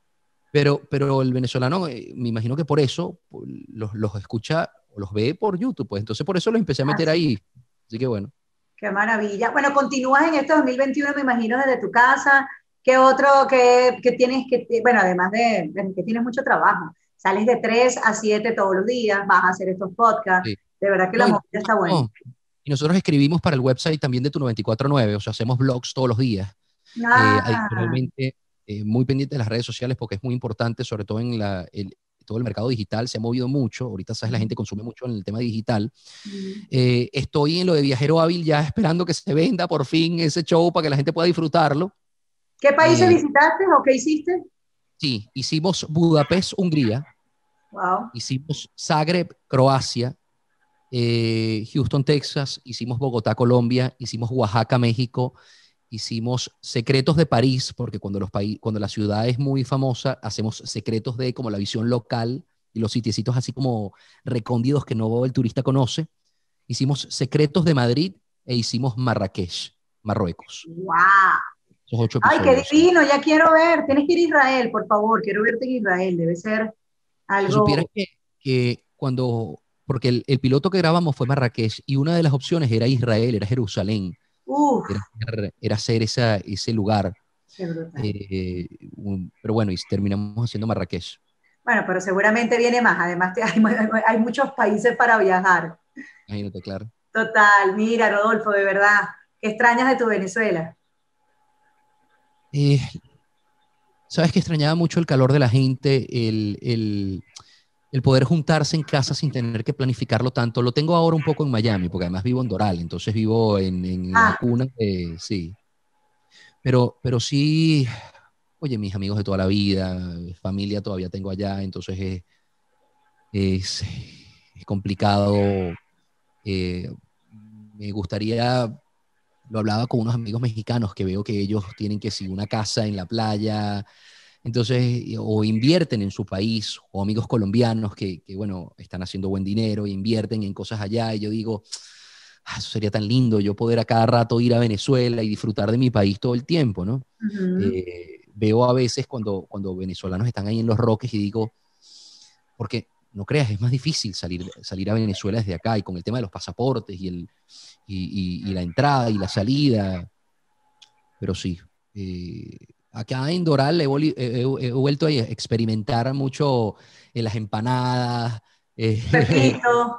pero, pero el venezolano, eh, me imagino que por eso los, los escucha o los ve por YouTube, pues entonces por eso los empecé a meter ahí. Así que bueno. Qué maravilla. Bueno, continúas en este 2021, me imagino, desde tu casa. ¿Qué otro que, tienes que, bueno, además de, que tienes mucho trabajo, sales de 3 a 7 todos los días, vas a hacer estos podcasts. De verdad que la está buena nosotros escribimos para el website también de tu 949, o sea, hacemos blogs todos los días. Eh, ah. Eh, muy pendiente de las redes sociales porque es muy importante, sobre todo en todo el mercado digital se ha movido mucho. Ahorita, sabes, la gente consume mucho en el tema digital. Eh, estoy en lo de Viajero Hábil ya esperando que se venda por fin ese show para que la gente pueda disfrutarlo. ¿Qué países visitaste o qué hiciste? Sí, hicimos Budapest, Hungría. Wow. Hicimos Zagreb, Croacia. Eh, Houston, Texas, hicimos Bogotá, Colombia, hicimos Oaxaca, México, hicimos Secretos de París, porque cuando, los cuando la ciudad es muy famosa, hacemos secretos de como la visión local y los sitiecitos así como recóndidos que no el turista conoce. Hicimos Secretos de Madrid e hicimos Marrakech, Marruecos. ¡Wow! ¡Ay, qué divino! Ya quiero ver. Tienes que ir a Israel, por favor. Quiero verte en Israel. Debe ser algo... Que, que cuando porque el, piloto que grabamos fue Marrakech y una de las opciones era Israel, era Jerusalén. Era, era, hacer ese lugar. Eh, pero bueno, y terminamos haciendo Marrakech. Bueno, pero seguramente viene más. Además, hay, muchos países para viajar. Imagínate, claro. Total, mira, Rodolfo, de verdad, ¿qué extrañas de tu Venezuela? Eh, Sabes que extrañaba mucho el calor de la gente, el el poder juntarse en casa sin tener que planificarlo tanto. Lo tengo ahora un poco en Miami, porque además vivo en Doral, entonces vivo en, en la ah. cuna, sí. Pero, pero sí, oye, mis amigos de toda la vida, familia todavía tengo allá, entonces es, complicado. Eh, me gustaría, lo hablaba con unos amigos mexicanos que veo que ellos tienen que si una casa en la playa, entonces, o invierten en su país, o amigos colombianos que, bueno, están haciendo buen dinero, e invierten en cosas allá, y yo digo, ah, eso sería tan lindo yo poder a cada rato ir a Venezuela y disfrutar de mi país todo el tiempo, ¿no? Eh, veo a veces cuando, cuando venezolanos están ahí en los roques y digo, porque no creas, es más difícil salir, salir a Venezuela desde acá y con el tema de los pasaportes y, el, y, la entrada y la salida. Pero sí, eh, Acá en Doral he, vuelto a experimentar mucho en eh, las empanadas. Eh,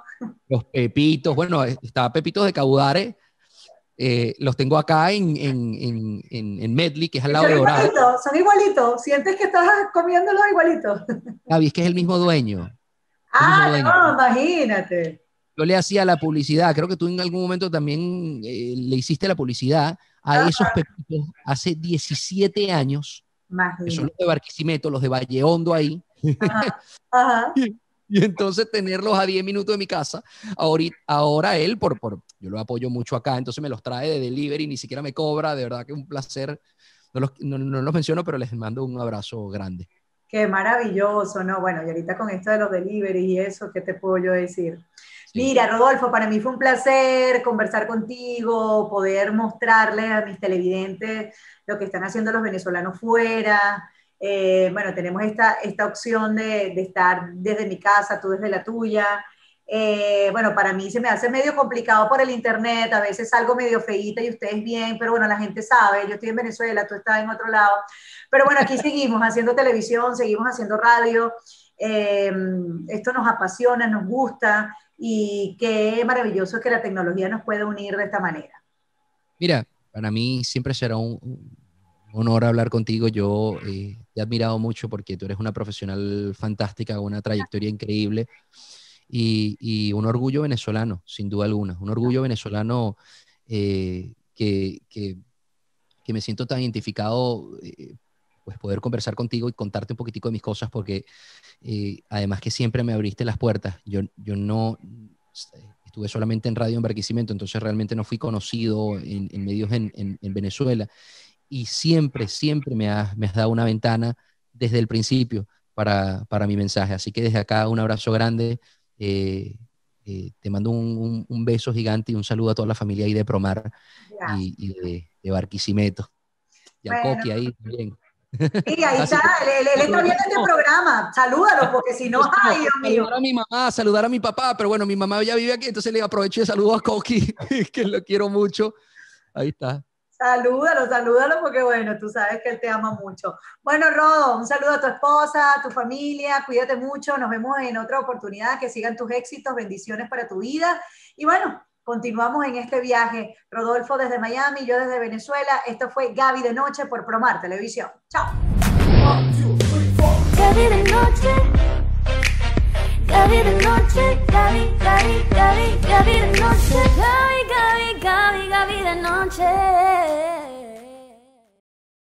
los pepitos. Bueno, eh, estaba Pepitos de Caudare. Eh, los tengo acá en, en, en, en, Medley, que es al lado de Doral. Igualitos, son igualitos. Sientes que estás comiéndolos igualitos. Javi, es que es el mismo dueño. Ah, no, imagínate yo le hacía la publicidad, creo que tú en algún momento también le hiciste la publicidad a esos pepitos hace 17 años, son los de Barquisimeto, los de Valle Hondo ahí. y entonces tenerlos a 10 minutos de mi casa. Ahorita, ahora él, por, por, yo lo apoyo mucho acá, entonces me los trae de delivery, ni siquiera me cobra, de verdad que es un placer. No los, no los menciono, pero les mando un abrazo grande. Qué maravilloso, ¿no? Bueno, y ahorita con esto de los delivery y eso, ¿qué te puedo yo decir? Mira, Rodolfo, para mí fue un placer conversar contigo, poder mostrarle a mis televidentes lo que están haciendo los venezolanos fuera. Eh, bueno, tenemos esta, esta opción de, estar desde mi casa, tú desde la tuya. Eh, bueno, para mí se me hace medio complicado por el internet, a veces algo medio feíta y ustedes bien, pero bueno, la gente sabe, yo estoy en Venezuela, tú estás en otro lado. Pero bueno, aquí seguimos haciendo televisión, seguimos haciendo radio. Em, esto nos apasiona, nos gusta y qué maravilloso que la tecnología nos pueda unir de esta manera. Mira, para mí siempre será un, honor hablar contigo. Yo eh, te he admirado mucho porque tú eres una profesional fantástica, una trayectoria increíble y, un orgullo venezolano, sin duda alguna. Un orgullo venezolano eh, que, que, que, me siento tan identificado eh, pues poder conversar contigo y contarte un poquitico de mis cosas, porque eh, además que siempre me abriste las puertas. Yo, yo no estuve solamente en radio en Barquisimeto, entonces realmente no fui conocido en, medios en, en, Venezuela. Y siempre, siempre me has, me has dado una ventana desde el principio para, para mi mensaje. Así que desde acá un abrazo grande. Eh, eh, te mando un, un, beso gigante y un saludo a toda la familia ahí de Promar y, de, Barquisimeto. Y a Coqui ahí también. Sí, ahí está, él, está viendo este programa, salúdalo, porque si no, ay, Dios mío. Saludar a mi mamá, saludar a mi papá, pero bueno, mi mamá ya vive aquí, entonces le aprovecho y saludo a Coqui, que lo quiero mucho. Ahí está. Salúdalo, salúdalo, porque bueno, tú sabes que él te ama mucho. Bueno, Rodo, un saludo a tu esposa, a tu familia, cuídate mucho, nos vemos en otra oportunidad, que sigan tus éxitos, bendiciones para tu vida. Y bueno, Continuamos en este viaje. Rodolfo desde Miami, yo desde Venezuela. Esto fue Gaby de Noche por Promar Televisión. Chao.